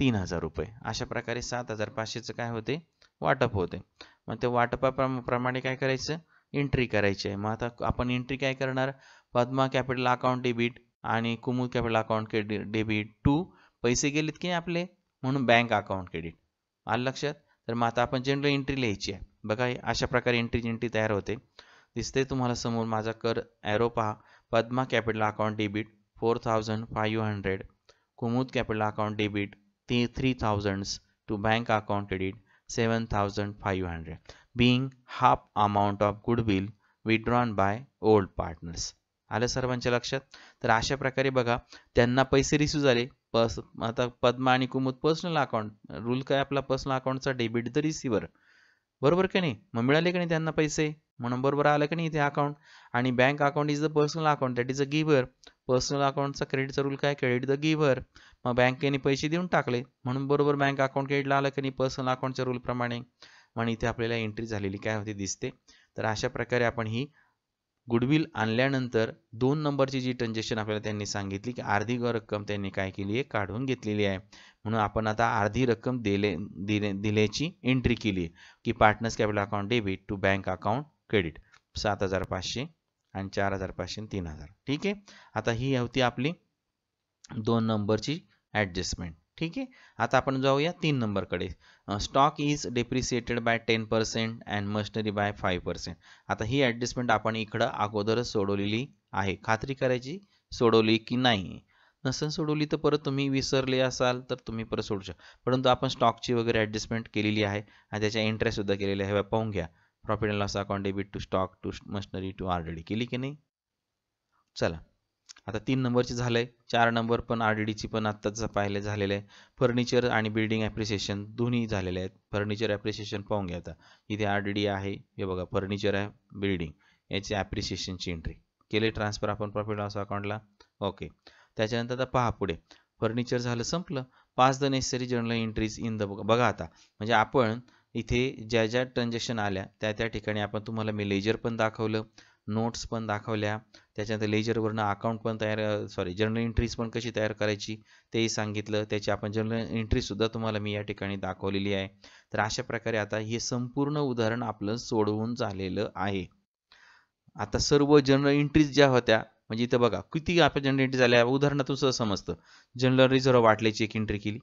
तीन हजार रुपये अशा प्रकारे सात हजार पाचशेचं काय होते वाटप होते मग ते वाटपाप्रमाणे काय करायचं एंट्री करायची आहे मग आता आपण एंट्री काय करणार पद्मा कॅपिटल अकाउंट डेबिट आणि Kumud capital account credit debit to पैसे गेलेत की आपले म्हणून बँक अकाउंट क्रेडिट आलं लक्षात तर मग आता आपण जनरल एंट्री लिहायची आहे बघा अशा प्रकारे एंट्री एंट्री तयार होते दिसते तुम्हाला समोर माझा कर ॲरो पहा Padma capital account debit four thousand five hundred Kumud capital account debit ते three thousands to bank account credit seven thousand five hundred being half amount of goodwill withdrawn by old partners आलं सर्वांच्या लक्षात तर अशा प्रकारे बघा त्यांना पैसे रिस्यू झाले पस आता पद्मा आणि कुमुद पर्सनल अकाउंट रूल काय आपला पर्सनल अकाउंटचा डेबिट द रिसिव्हर बरोबर की नाही मग मिळाले की नाही त्यांना पैसे म्हणून बरोबर आलं की नाही इथे अकाउंट आणि bank account is the personal account that is a giver personal अकाउंटचा क्रेडिटचा रूल काय क्रेडिट द गिव्हर मग बँकेने पैसे देऊन टाकले म्हणून बरोबर बँक अकाउंट क्रेडिटला आलं की नाही पर्सनल अकाउंटच्या रूलप्रमाणे म्हणून इथे आपल्याला एंट्री झालेली काय होते दिसते तर अशा प्रकारे आपण ही गुडविल आणल्यानंतर दोन नंबरची जी ट्रान्झॅक्शन आपल्याला त्यांनी सांगितली की अर्धी रक्कम त्यांनी काय केली आहे काढून घेतलेली आहे म्हणून आपण आता अर्धी रक्कम दिले दिले दिल्याची एंट्री केली की partners capital account debit to bank account credit सात हजार पाचशे आणि चार हजार पाचशे तीन हजार ठीक आहे आता ही होती आपली दोन नंबरची ॲडजस्टमेंट ठीक आहे आता आपण जाऊया तीन नंबरकडे stock is depreciated by ten percent and machinery by five percent आता ही ॲडजस्टमेंट आपण इकडं अगोदरच सोडवलेली आहे खात्री करायची सोडवली की नाही नसेल सोडवली तर परत तुम्ही विसरले असाल तर तुम्ही परत सोडू शकता परंतु आपण स्टॉकची वगैरे ॲडजस्टमेंट केलेली आहे आणि त्याच्या इंटरेस्टसुद्धा केलेला आहे पाहून घ्या profit and loss account debit to stock to machinery to R D केली की नाही चला आता तीन नंबरची झालं आहे चार नंबर पण आर डी डीची पण आत्ताच पाहिले झालेलं आहे फर्निचर आणि बिल्डिंग ॲप्रिसिएशन दोन्ही झालेले आहेत फर्निचर ॲप्रिसिएशन पाहून घ्या आता इथे आर डी डी आहे हे बघा फर्निचर आहे बिल्डिंग याची ॲप्रिसिएशनची एंट्री केले ट्रान्सफर आपण प्रॉफिट लॉस अकाउंटला ओके त्याच्यानंतर आता पहा पुढे फर्निचर झालं संपलं पाच the necessary journal entries in the बघा आता म्हणजे आपण इथे ज्या ज्या ट्रान्झॅक्शन आल्या त्या त्या ठिकाणी आपण तुम्हाला मी लेजर पण दाखवलं नोट्स पण दाखवल्या त्याच्यानंतर लेजरवरनं अकाउंट पण तयार सॉरी जर्नल एंट्रीज पण कशी तयार करायची तेही सांगितलं त्याची आपण जर्नल एंट्रीसुद्धा तुम्हाला मी या ठिकाणी दाखवलेली आहे तर अशा प्रकारे आता हे संपूर्ण उदाहरण आपलं सोडवून झालेलं आहे आता सर्व जनरल एंट्रीज ज्या होत्या म्हणजे इथं बघा किती आपल्या जनरल एंट्री झाल्या उदाहरणातून सुद्धा समजतं जनरल रिझर्व्ह वाटल्याची एक एंट्री केली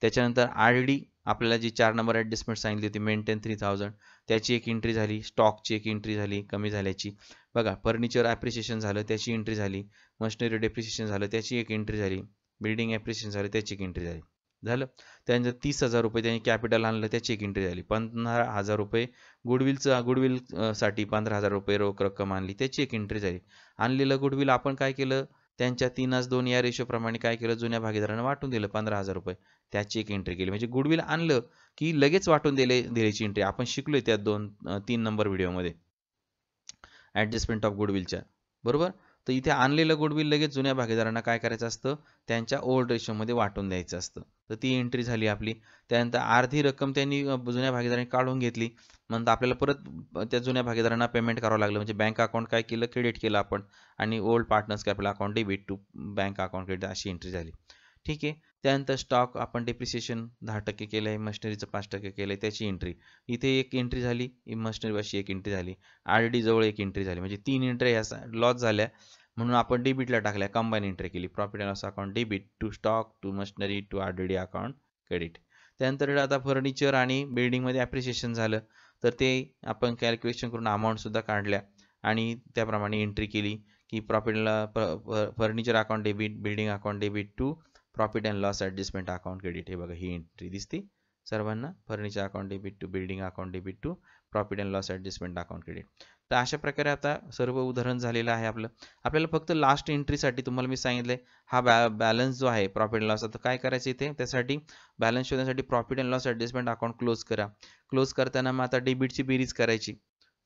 त्याच्यानंतर आर डी आपल्याला जी चार नंबर ॲडजस्टमेंट सांगितली होती मेंटेन थ्री थाउजंड त्याची एक एंट्री झाली स्टॉकची एक एंट्री झाली कमी झाल्याची बघा फर्निचर ॲप्रिशिएशन झालं त्याची एंट्री झाली मशिनरी डेप्रिशिएशन झालं त्याची एक एंट्री झाली बिल्डिंग ॲप्रिशिएशन झालं त्याची एक एंट्री झाली झालं त्यानंतर तीस हजार रुपये त्यांनी कॅपिटल आणलं त्याची एक एंट्री झाली पंधरा हजार रुपये गुडविलचं गुडविलसाठी पंधरा हजार रुपये रोख रक्कम आणली त्याची एक एंट्री झाली आणलेलं गुडविल आपण काय केलं त्यांच्या आज दोन या रेशोप्रमाणे काय केलं जुन्या भागीदारांना वाटून दिलं पंधरा हजार रुपये त्याची एक एंट्री केली म्हणजे गुडविल आणलं की लगेच वाटून दिले दिल्याची एंट्री आपण शिकलोय त्या दोन तीन नंबर व्हिडिओमध्ये ऍडजस्टमेंट ऑफ गुडविलच्या बरोबर तर इथे आणलेलं गुडविल लगेच जुन्या भागीदारांना काय करायचं असतं त्यांच्या ओल्ड रेशोमध्ये वाटून द्यायचं असतं तर ती एंट्री झाली आपली त्यानंतर अर्धी रक्कम त्यांनी जुन्या भागीदारांनी काढून घेतली नंतर आपल्याला परत त्या जुन्या भागीदारांना पेमेंट करावं लागलं म्हणजे बँक अकाउंट काय केलं क्रेडिट केलं आपण आणि old partners capital account debit to bank account credit अशी एंट्री झाली ठीक आहे त्यानंतर स्टॉक आपण डेप्रिसिएशन दहा टक्के केलं आहे मशिनरीचं पाच टक्के केलं आहे त्याची एंट्री इथे एक एंट्री झाली अशी एक एंट्री झाली आर डी जवळ एक एंट्री झाली म्हणजे तीन एंट्री ह्या लॉस झाल्या म्हणून आपण डेबिटला टाकल्या कंबाईन एंट्री केली profit and loss account debit to stock to machinery to the account credit त्यानंतर आता फर्निचर आणि बिल्डिंगमध्ये ॲप्रिसिएशन झालं तर ते आपण कॅल्क्युलेशन करून अमाऊंटसुद्धा काढल्या आणि त्याप्रमाणे एंट्री केली की प्रॉफिटला furniture account debit building account debit to profit and loss adjustment account credit हे बघा ही एंट्री दिसते सर्वांना furniture account debit to building account debit to profit and loss adjustment account credit तर अशा प्रकारे आता सर्व उदाहरण झालेलं आहे आपलं आपल्याला फक्त लास्ट एंट्रीसाठी तुम्हाला मी सांगितलं हा बॅ बॅलन्स जो आहे प्रॉफिट लॉस आता काय करायचं इथे त्यासाठी बॅलन्स शोधण्यासाठी profit and loss adjustment account close करा क्लोज करताना मग आता डेबिटची बेरीज करायची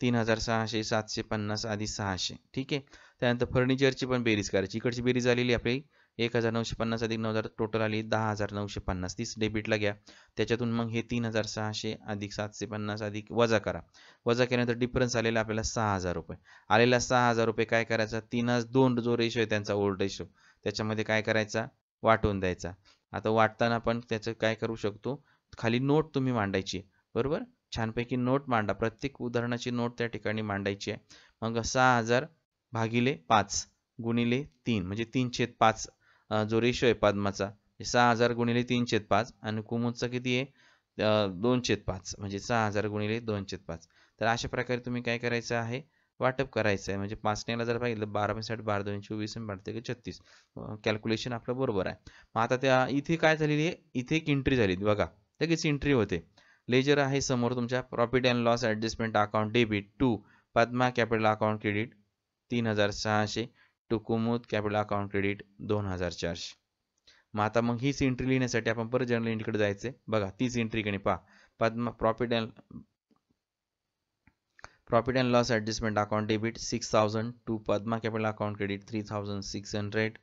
तीन हजार सहाशे सातशे पन्नास आधी सहाशे ठीक आहे त्यानंतर फर्निचरची पण बेरीज करायची इकडची बेरीज झालेली आपली एक हजार नऊशे पन्नास अधिक नऊ हजार टोटल आली दहा हजार नऊशे पन्नास तीस डेबिटला घ्या त्याच्यातून मग हे तीन हजार सहाशे अधिक सातशे पन्नास अधिक वजा करा वजा केल्यानंतर डिफरन्स आलेला आपल्याला सहा हजार रुपये आलेला सहा हजार रुपये काय करायचा तीनच दोन जो रेशो आहे त्यांचा ओल्ड रेशो त्याच्यामध्ये काय करायचा वाटून द्यायचा आता वाटताना आपण त्याचं काय करू शकतो खाली नोट तुम्ही मांडायची बरोबर छानपैकी नोट मांडा प्रत्येक उदाहरणाची नोट त्या ठिकाणी मांडायची आहे मग सहा हजार भागिले पाच गुणिले तीन म्हणजे तीनशे पाच जो रेशो आहे पद्माचा सहा हजार गुणिले तीनशेत पाच आणि कुमुदचा किती आहे दोनशेत पाच म्हणजे सहा हजार गुणिले दोनशेत पाच तर अशा प्रकारे तुम्ही काय करायचं आहे वाटप करायचं आहे म्हणजे नेला जर पाहिजे बारा साठ बारा वीस चोवीस बारा की छत्तीस कॅल्क्युलेशन आपलं बरोबर आहे मग आता त्या इथे काय झालेली आहे इथे एक एंट्री झाली बघा लगेच एंट्री होते लेजर आहे समोर तुमच्या profit and loss adjustment account debit to Padma capital account credit तीन हजार सहाशे to Kumud capital account credit दोन हजार चारशे मग आता मग हीच एंट्री लिहिण्यासाठी आपण परत जनरल एंट्रीकडे जायचंय बघा तीच एंट्री कडे पहा Padma profit and profit and loss adjustment account debit six thousand to Padma capital account credit three thousand six hundred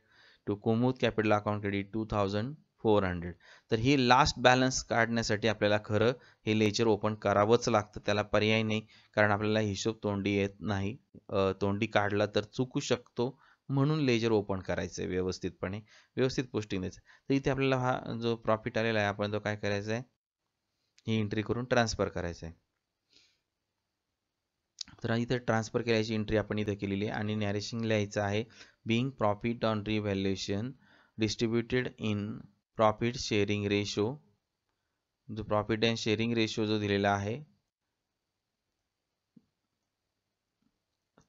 to Kumud capital account credit two thousand four hundred तर ही लास्ट बॅलन्स काढण्यासाठी आपल्याला खरं हे लेचर ओपन करावंच लागतं त्याला पर्याय नाही कारण आपल्याला हिशोब तोंडी येत नाही तोंडी काढला तर चुकू शकतो म्हणून लेजर ओपन करायचं व्यवस्थितपणे व्यवस्थित पोस्टिंग द्यायचं तर इथे आपल्याला हा जो प्रॉफिट आलेला आहे आपण तो काय करायचा आहे ही एंट्री करून ट्रान्सफर करायचं आहे तर इथे ट्रान्सफर केल्याची एंट्री आपण इथे केलेली आहे आणि नॅरेशिंग लिहायचं आहे being profit on revaluation distributed in profit sharing ratio जो प्रॉफिट अँड शेअरिंग रेशो जो दिलेला आहे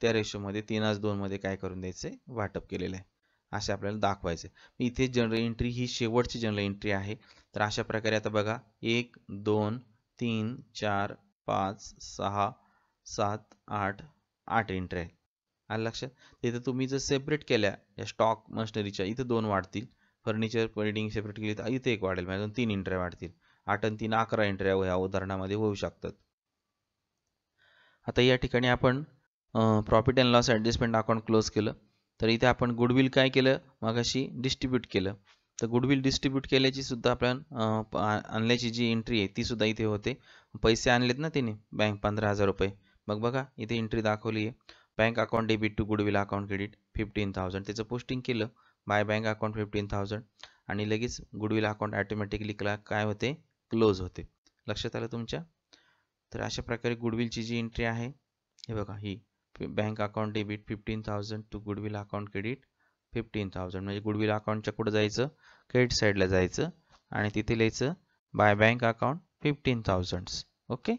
त्या रेशोमध्ये तीन आज दोनमध्ये काय करून द्यायचं वाटप केलेलं आहे असे आपल्याला दाखवायचे इथे जनरल एंट्री ही शेवटची जनरल एंट्री आहे तर अशा प्रकारे आता बघा एक दोन तीन चार पाच सहा सात आठ आठ एंट्री आहे आलं लक्षात तिथं तुम्ही जर सेपरेट केल्या या स्टॉक मशनरीच्या इथं दोन वाढतील फर्निचर पेंटिंग सेपरेट केली तर इथे एक वाढेल म्हणजे तीन एंट्री वाढतील आठ आणि तीन अकरा एंट्री या उदाहरणामध्ये होऊ शकतात आता या ठिकाणी आपण profit and loss adjustment account close केलं तर इथे गुडविल काय केलं डिस्ट्रीब्यूट के तर गुडविल डिस्ट्रीब्यूट केल्याची अपन आने की जी एंट्री है ती सुद्धा इथे होते पैसे आणलेत ना तिने बैंक पंद्रह हजार रुपये मग बघा इथे एंट्री दाखवली है bank account debit to goodwill account credit fifteen thousand त्याचं पोस्टिंग लिए by bank account fifteen thousand आणि लगेच गुडविल अकाउंट ॲटोमॅटिकली क्ला काय होते क्लोज होते लक्षात आलं तुमच्या अशा प्रकार गुडविल जी एंट्री है हे बघा ही bank account debit fifteen thousand to goodwill account credit fifteen thousand म्हणजे गुडविल अकाउंटच्या कुठं जायचं क्रेडिट साईडला जायचं आणि तिथे लिहायचं by bank account fifteen thousand okay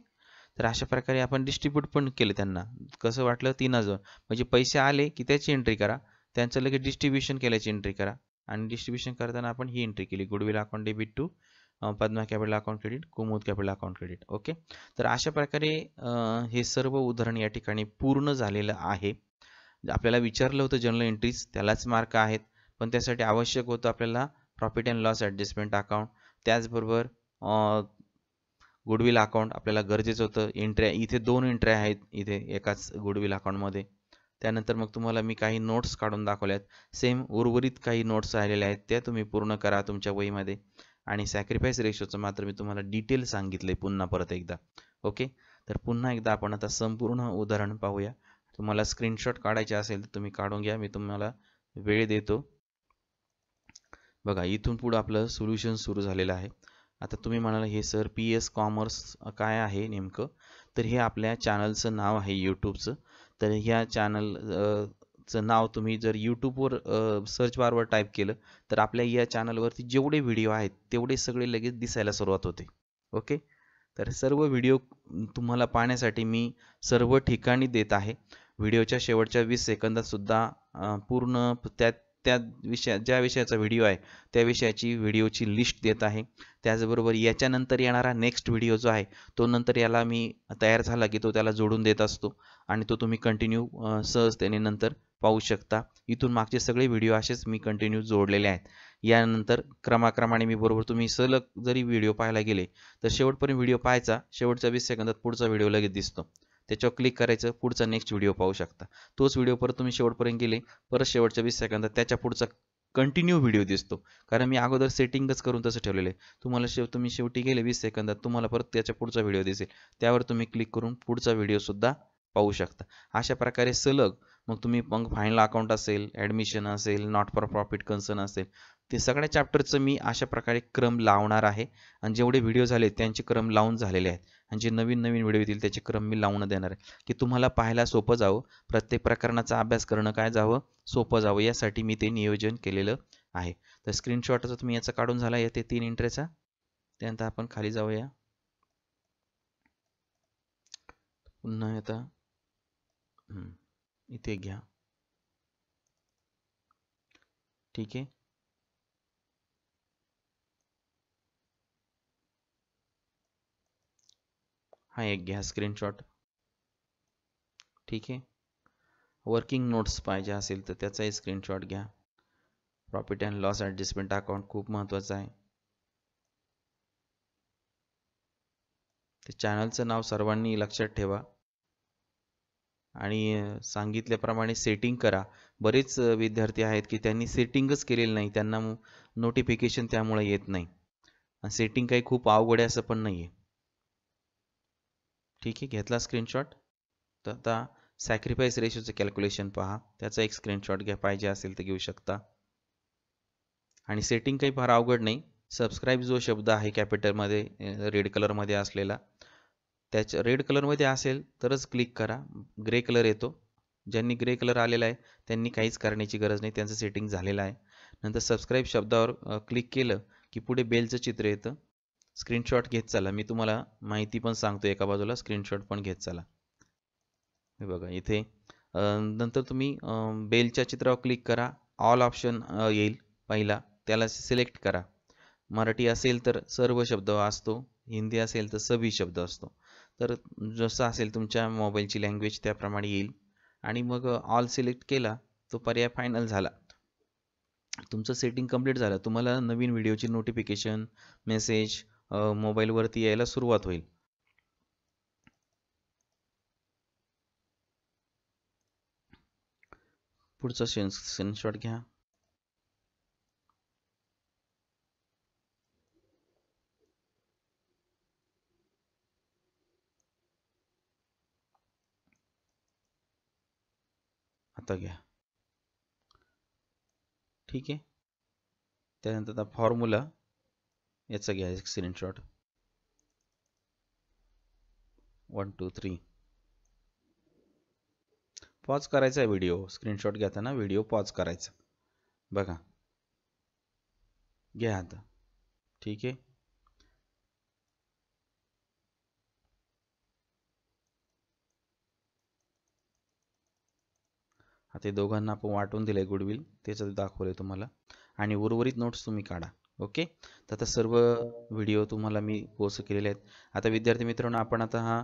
तर अशा प्रकारे आपण डिस्ट्रीब्यूट पण केलं त्यांना कसं वाटलं तीन हजार म्हणजे पैसे आले की त्याची एंट्री करा त्यांचं लगेच डिस्ट्रीब्युशन केल्याची एंट्री करा आणि डिस्ट्रीब्युशन करताना आपण ही एंट्री केली goodwill account debit to Padma capital account credit Kumud capital account credit okay तर अशा प्रकारे हे सर्व उदाहरण या ठिकाणी पूर्ण झालेलं आहे आपल्याला विचारलं होतं जनरल एंट्रीज त्यालाच मार्क आहेत पण त्यासाठी आवश्यक होतं आपल्याला profit and loss adjustment account त्याचबरोबर गुडविल अकाउंट आपल्याला गरजेचं होतं एंट्र्या इथे दोन एंट्री आहेत इथे एकाच गुडविल अकाउंटमध्ये त्यानंतर मग तुम्हाला मी काही नोट्स काढून दाखवल्यात सेम उर्वरित काही नोट्स राहिलेल्या आहेत त्या तुम्ही पूर्ण करा तुमच्या वहीमध्ये आणि सॅक्रिफाईस रेशोचं मात्र मी तुम्हाला डिटेल सांगितले पुन्हा परत एकदा ओके तर पुन्हा एकदा आपण आता संपूर्ण उदाहरण पाहूया तुम्हाला स्क्रीनशॉट काढायचे असेल तर तुम्ही काढून घ्या मी तुम्हाला वेळ देतो बघा इथून पुढं आपलं सोल्युशन सुरू झालेलं आहे आता तुम्ही म्हणाल हे सर पी एस कॉमर्स काय आहे नेमकं तर हे आपल्या चॅनलचं नाव आहे यूट्यूबचं तर ह्या चॅनल चं नाव तुम्ही जर यूट्यूबवर सर्च बारवर टाईप केलं तर आपल्या या चॅनलवरती जेवढे व्हिडिओ आहेत तेवढे सगळे लगेच दिसायला सुरुवात होते ओके तर सर्व व्हिडिओ तुम्हाला पाहण्यासाठी मी सर्व ठिकाणी देत आहे व्हिडिओच्या शेवटच्या वीस सेकंदातसुद्धा पूर्ण त्यात त्या विषया ज्या विषयाचा व्हिडिओ आहे त्या विषयाची व्हिडिओची लिस्ट देत आहे त्याचबरोबर याच्यानंतर येणारा नेक्स्ट व्हिडिओ जो आहे तो नंतर याला मी तयार झाला की तो त्याला जोडून देत असतो आणि तो तुम्ही कंटिन्यू सहजतेने नंतर पाहू शकता इथून मागचे सगळे व्हिडिओ असेच मी कंटिन्यू जोडलेले आहेत यानंतर क्रमाक्रमाने मी बरोबर तुम्ही सलग जरी व्हिडिओ पाहायला गेले तर शेवटपर्यंत व्हिडिओ पाहायचा शेवटच्या वीस सेकंदात पुढचा व्हिडिओ लगेच दिसतो त्याच्यावर क्लिक करायचं पुढचा नेक्स्ट व्हिडिओ पाहू शकता तोच व्हिडिओ परत तुम्ही शेवटपर्यंत गेले परत शेवटच्या वीस सेकंदात त्याच्या पुढचा कंटिन्यू व्हिडिओ दिसतो कारण मी अगोदर सेटिंगच करून तसं ठेवलेलं आहे तुम्हाला शेव तुम्ही शेवटी गेले वीस सेकंदात तुम्हाला परत त्याच्या पुढचा व्हिडिओ दिसेल त्यावर तुम्ही क्लिक करून पुढचा व्हिडिओसुद्धा पाहू शकता अशा प्रकारे सलग मग तुम्ही मग फायनल अकाउंट असेल ॲडमिशन असेल नॉट फॉर प्रॉफिट कन्सर्न असेल ते सगळ्या चॅप्टरचं मी अशा प्रकारे क्रम लावणार आहे आणि जेवढे व्हिडिओ झाले त्यांचे क्रम लावून झालेले आहेत आणि जे नवीन नवीन व्हिडिओ येतील त्याचे क्रम मी लावून देणार आहे की तुम्हाला पाहायला सोपं जावं प्रत्येक प्रकरणाचा अभ्यास करणं काय जावं सोपं जावं यासाठी मी ते नियोजन केलेलं आहे तर स्क्रीनशॉटचा तुम्ही याचा काढून झाला येते तीन इंटरेचा त्यानंतर आपण खाली जाऊया पुन्हा आता इथे घ्या ठीक आहे हा एक घ्या स्क्रीनशॉट ठीक आहे वर्किंग नोट्स पाहिजे असेल तर त्याचाही स्क्रीनशॉट घ्या profit and loss adjustment account खूप महत्त्वाचं आहे ते चॅनलचं नाव सर्वांनी लक्षात ठेवा आणि सांगितल्याप्रमाणे सेटिंग करा बरेच विद्यार्थी आहेत की त्यांनी सेटिंगच केलेलं नाही त्यांना नोटिफिकेशन त्यामुळे येत नाही सेटिंग काही खूप अवघड आहे असं पण नाही आहे ठीक आहे घेतला स्क्रीनशॉट तर आता सॅक्रिफाईस रेशोचं कॅल्क्युलेशन पहा त्याचा एक स्क्रीनशॉट घ्या पाहिजे असेल तर घेऊ शकता आणि सेटिंग काही फार अवघड नाही सबस्क्राईब जो शब्द आहे कॅपिटलमध्ये रेड कलरमध्ये असलेला त्याच्या रेड कलरमध्ये असेल तरच क्लिक करा ग्रे कलर येतो ज्यांनी ग्रे कलर आलेला आहे त्यांनी काहीच करण्याची गरज नाही त्यांचं सेटिंग झालेलं आहे नंतर सबस्क्राईब शब्दावर क्लिक केलं की पुढे बेलचं चित्र येतं स्क्रीनशॉट घेत चाला मी तुम्हाला माहिती पण सांगतो एका बाजूला स्क्रीनशॉट पण घेत चाला हे बघा इथे नंतर तुम्ही बेलच्या चित्रावर क्लिक करा ऑल ऑप्शन येईल पहिला त्याला सिलेक्ट करा मराठी असेल तर सर्व शब्द असतो हिंदी असेल तर सभी शब्द असतो तर जसं असेल तुमच्या मोबाईलची लँग्वेज त्याप्रमाणे येईल आणि मग ऑल सिलेक्ट केला तो पर्याय फायनल झाला तुमचं सेटिंग कंप्लीट झालं तुम्हाला नवीन व्हिडिओची नोटिफिकेशन मेसेज मोबाईलवरती यायला सुरुवात होईल पुढचा स्क्रीनशॉट घ्या आता घ्या ठीक आहे त्यानंतर आता फॉर्म्युला याचा घ्या एक screenshot one two three pause करायचा आहे व्हिडिओ स्क्रीनशॉट घेताना व्हिडिओ पॉज करायचा बघा घ्या आता ठीक आहे आता दोघांना आपण वाटून दिलं आहे गुडविल तेच दाखवलं आहे तुम्हाला आणि उर्वरित नोट्स तुम्ही काढा ओके तर आता सर्व व्हिडिओ तुम्हाला मी पोस्ट केलेले आहेत आता विद्यार्थी मित्रांनो आपण आता हा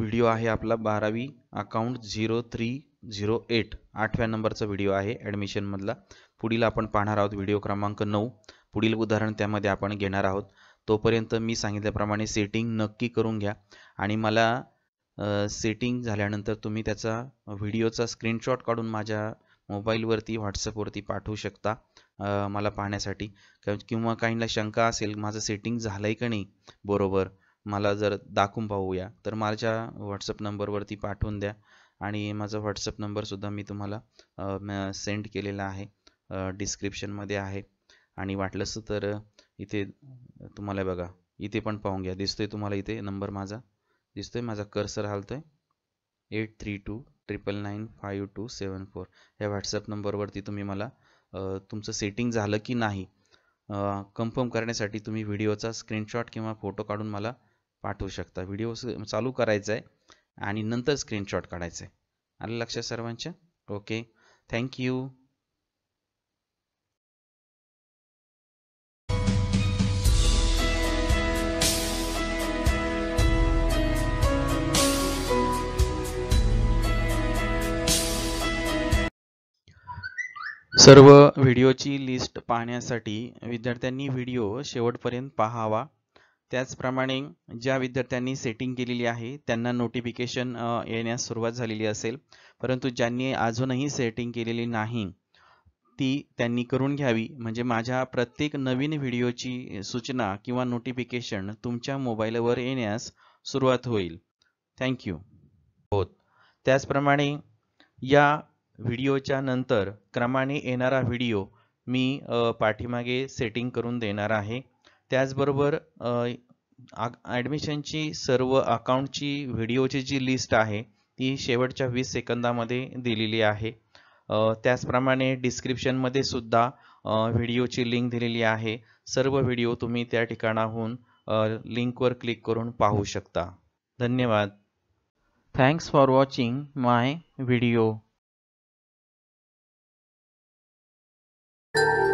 व्हिडिओ आहे आपला बारावी account zero three zero eight आठव्या नंबरचा व्हिडिओ आहे ॲडमिशनमधला पुढील आपण पाहणार आहोत व्हिडिओ क्रमांक नऊ पुढील उदाहरण त्यामध्ये आपण घेणार आहोत तोपर्यंत मी सांगितल्याप्रमाणे सेटिंग नक्की करून घ्या आणि मला सेटिंग झाल्यानंतर तुम्ही त्याचा व्हिडिओचा स्क्रीनशॉट काढून माझ्या मोबाईलवरती व्हॉट्सअपवरती पाठवू शकता मला पाहण्यासाठी किंवा काहींना शंका असेल माझं सेटिंग झालं आहे का नाही बरोबर मला जर दाखवून पाहूया तर माझ्या व्हॉट्सअप नंबरवरती पाठवून द्या आणि माझा व्हॉट्सअप नंबरसुद्धा मी तुम्हाला सेंड केलेला आहे डिस्क्रिप्शनमध्ये आहे आणि वाटलंसं तर इथे तुम्हाला बघा इथे पण पाहून घ्या दिसतोय तुम्हाला इथे नंबर माझा दिसतोय माझा कर्सर हालतोय eight three two triple nine five two seven four ह्या व्हॉट्सअप नंबरवरती तुम्ही मला तुमचं सेटिंग झालं की नाही कन्फर्म करण्यासाठी तुम्ही व्हिडिओचा स्क्रीनशॉट किंवा फोटो काढून मला पाठवू शकता व्हिडिओ चालू करायचा आहे आणि नंतर स्क्रीनशॉट काढायचा आहे आलं लक्षात सर्वांच्या ओके थँक्यू सर्व व्हिडिओची लिस्ट पाहण्यासाठी विद्यार्थ्यांनी व्हिडिओ शेवटपर्यंत पाहावा त्याचप्रमाणे ज्या विद्यार्थ्यांनी सेटिंग केलेली आहे त्यांना नोटिफिकेशन येण्यास सुरुवात झालेली असेल परंतु ज्यांनी अजूनही सेटिंग केलेली नाही ती त्यांनी करून घ्यावी म्हणजे माझ्या प्रत्येक नवीन व्हिडिओची सूचना किंवा नोटिफिकेशन तुमच्या मोबाईलवर येण्यास सुरुवात होईल थँक्यू हो त्याचप्रमाणे या व्हिडिओच्या नंतर क्रमाने येणारा व्हिडिओ मी पाठीमागे सेटिंग करून देणार आहे त्याचबरोबर ॲडमिशनची सर्व अकाउंटची व्हिडिओची जी लिस्ट आहे ती शेवटच्या वीस सेकंदामध्ये दिलेली आहे त्याचप्रमाणे डिस्क्रिप्शनमध्ये सुद्धा व्हिडिओची लिंक दिलेली आहे सर्व व्हिडिओ तुम्ही त्या ठिकाणाहून लिंकवर क्लिक करून पाहू शकता धन्यवाद thanks for watching my video you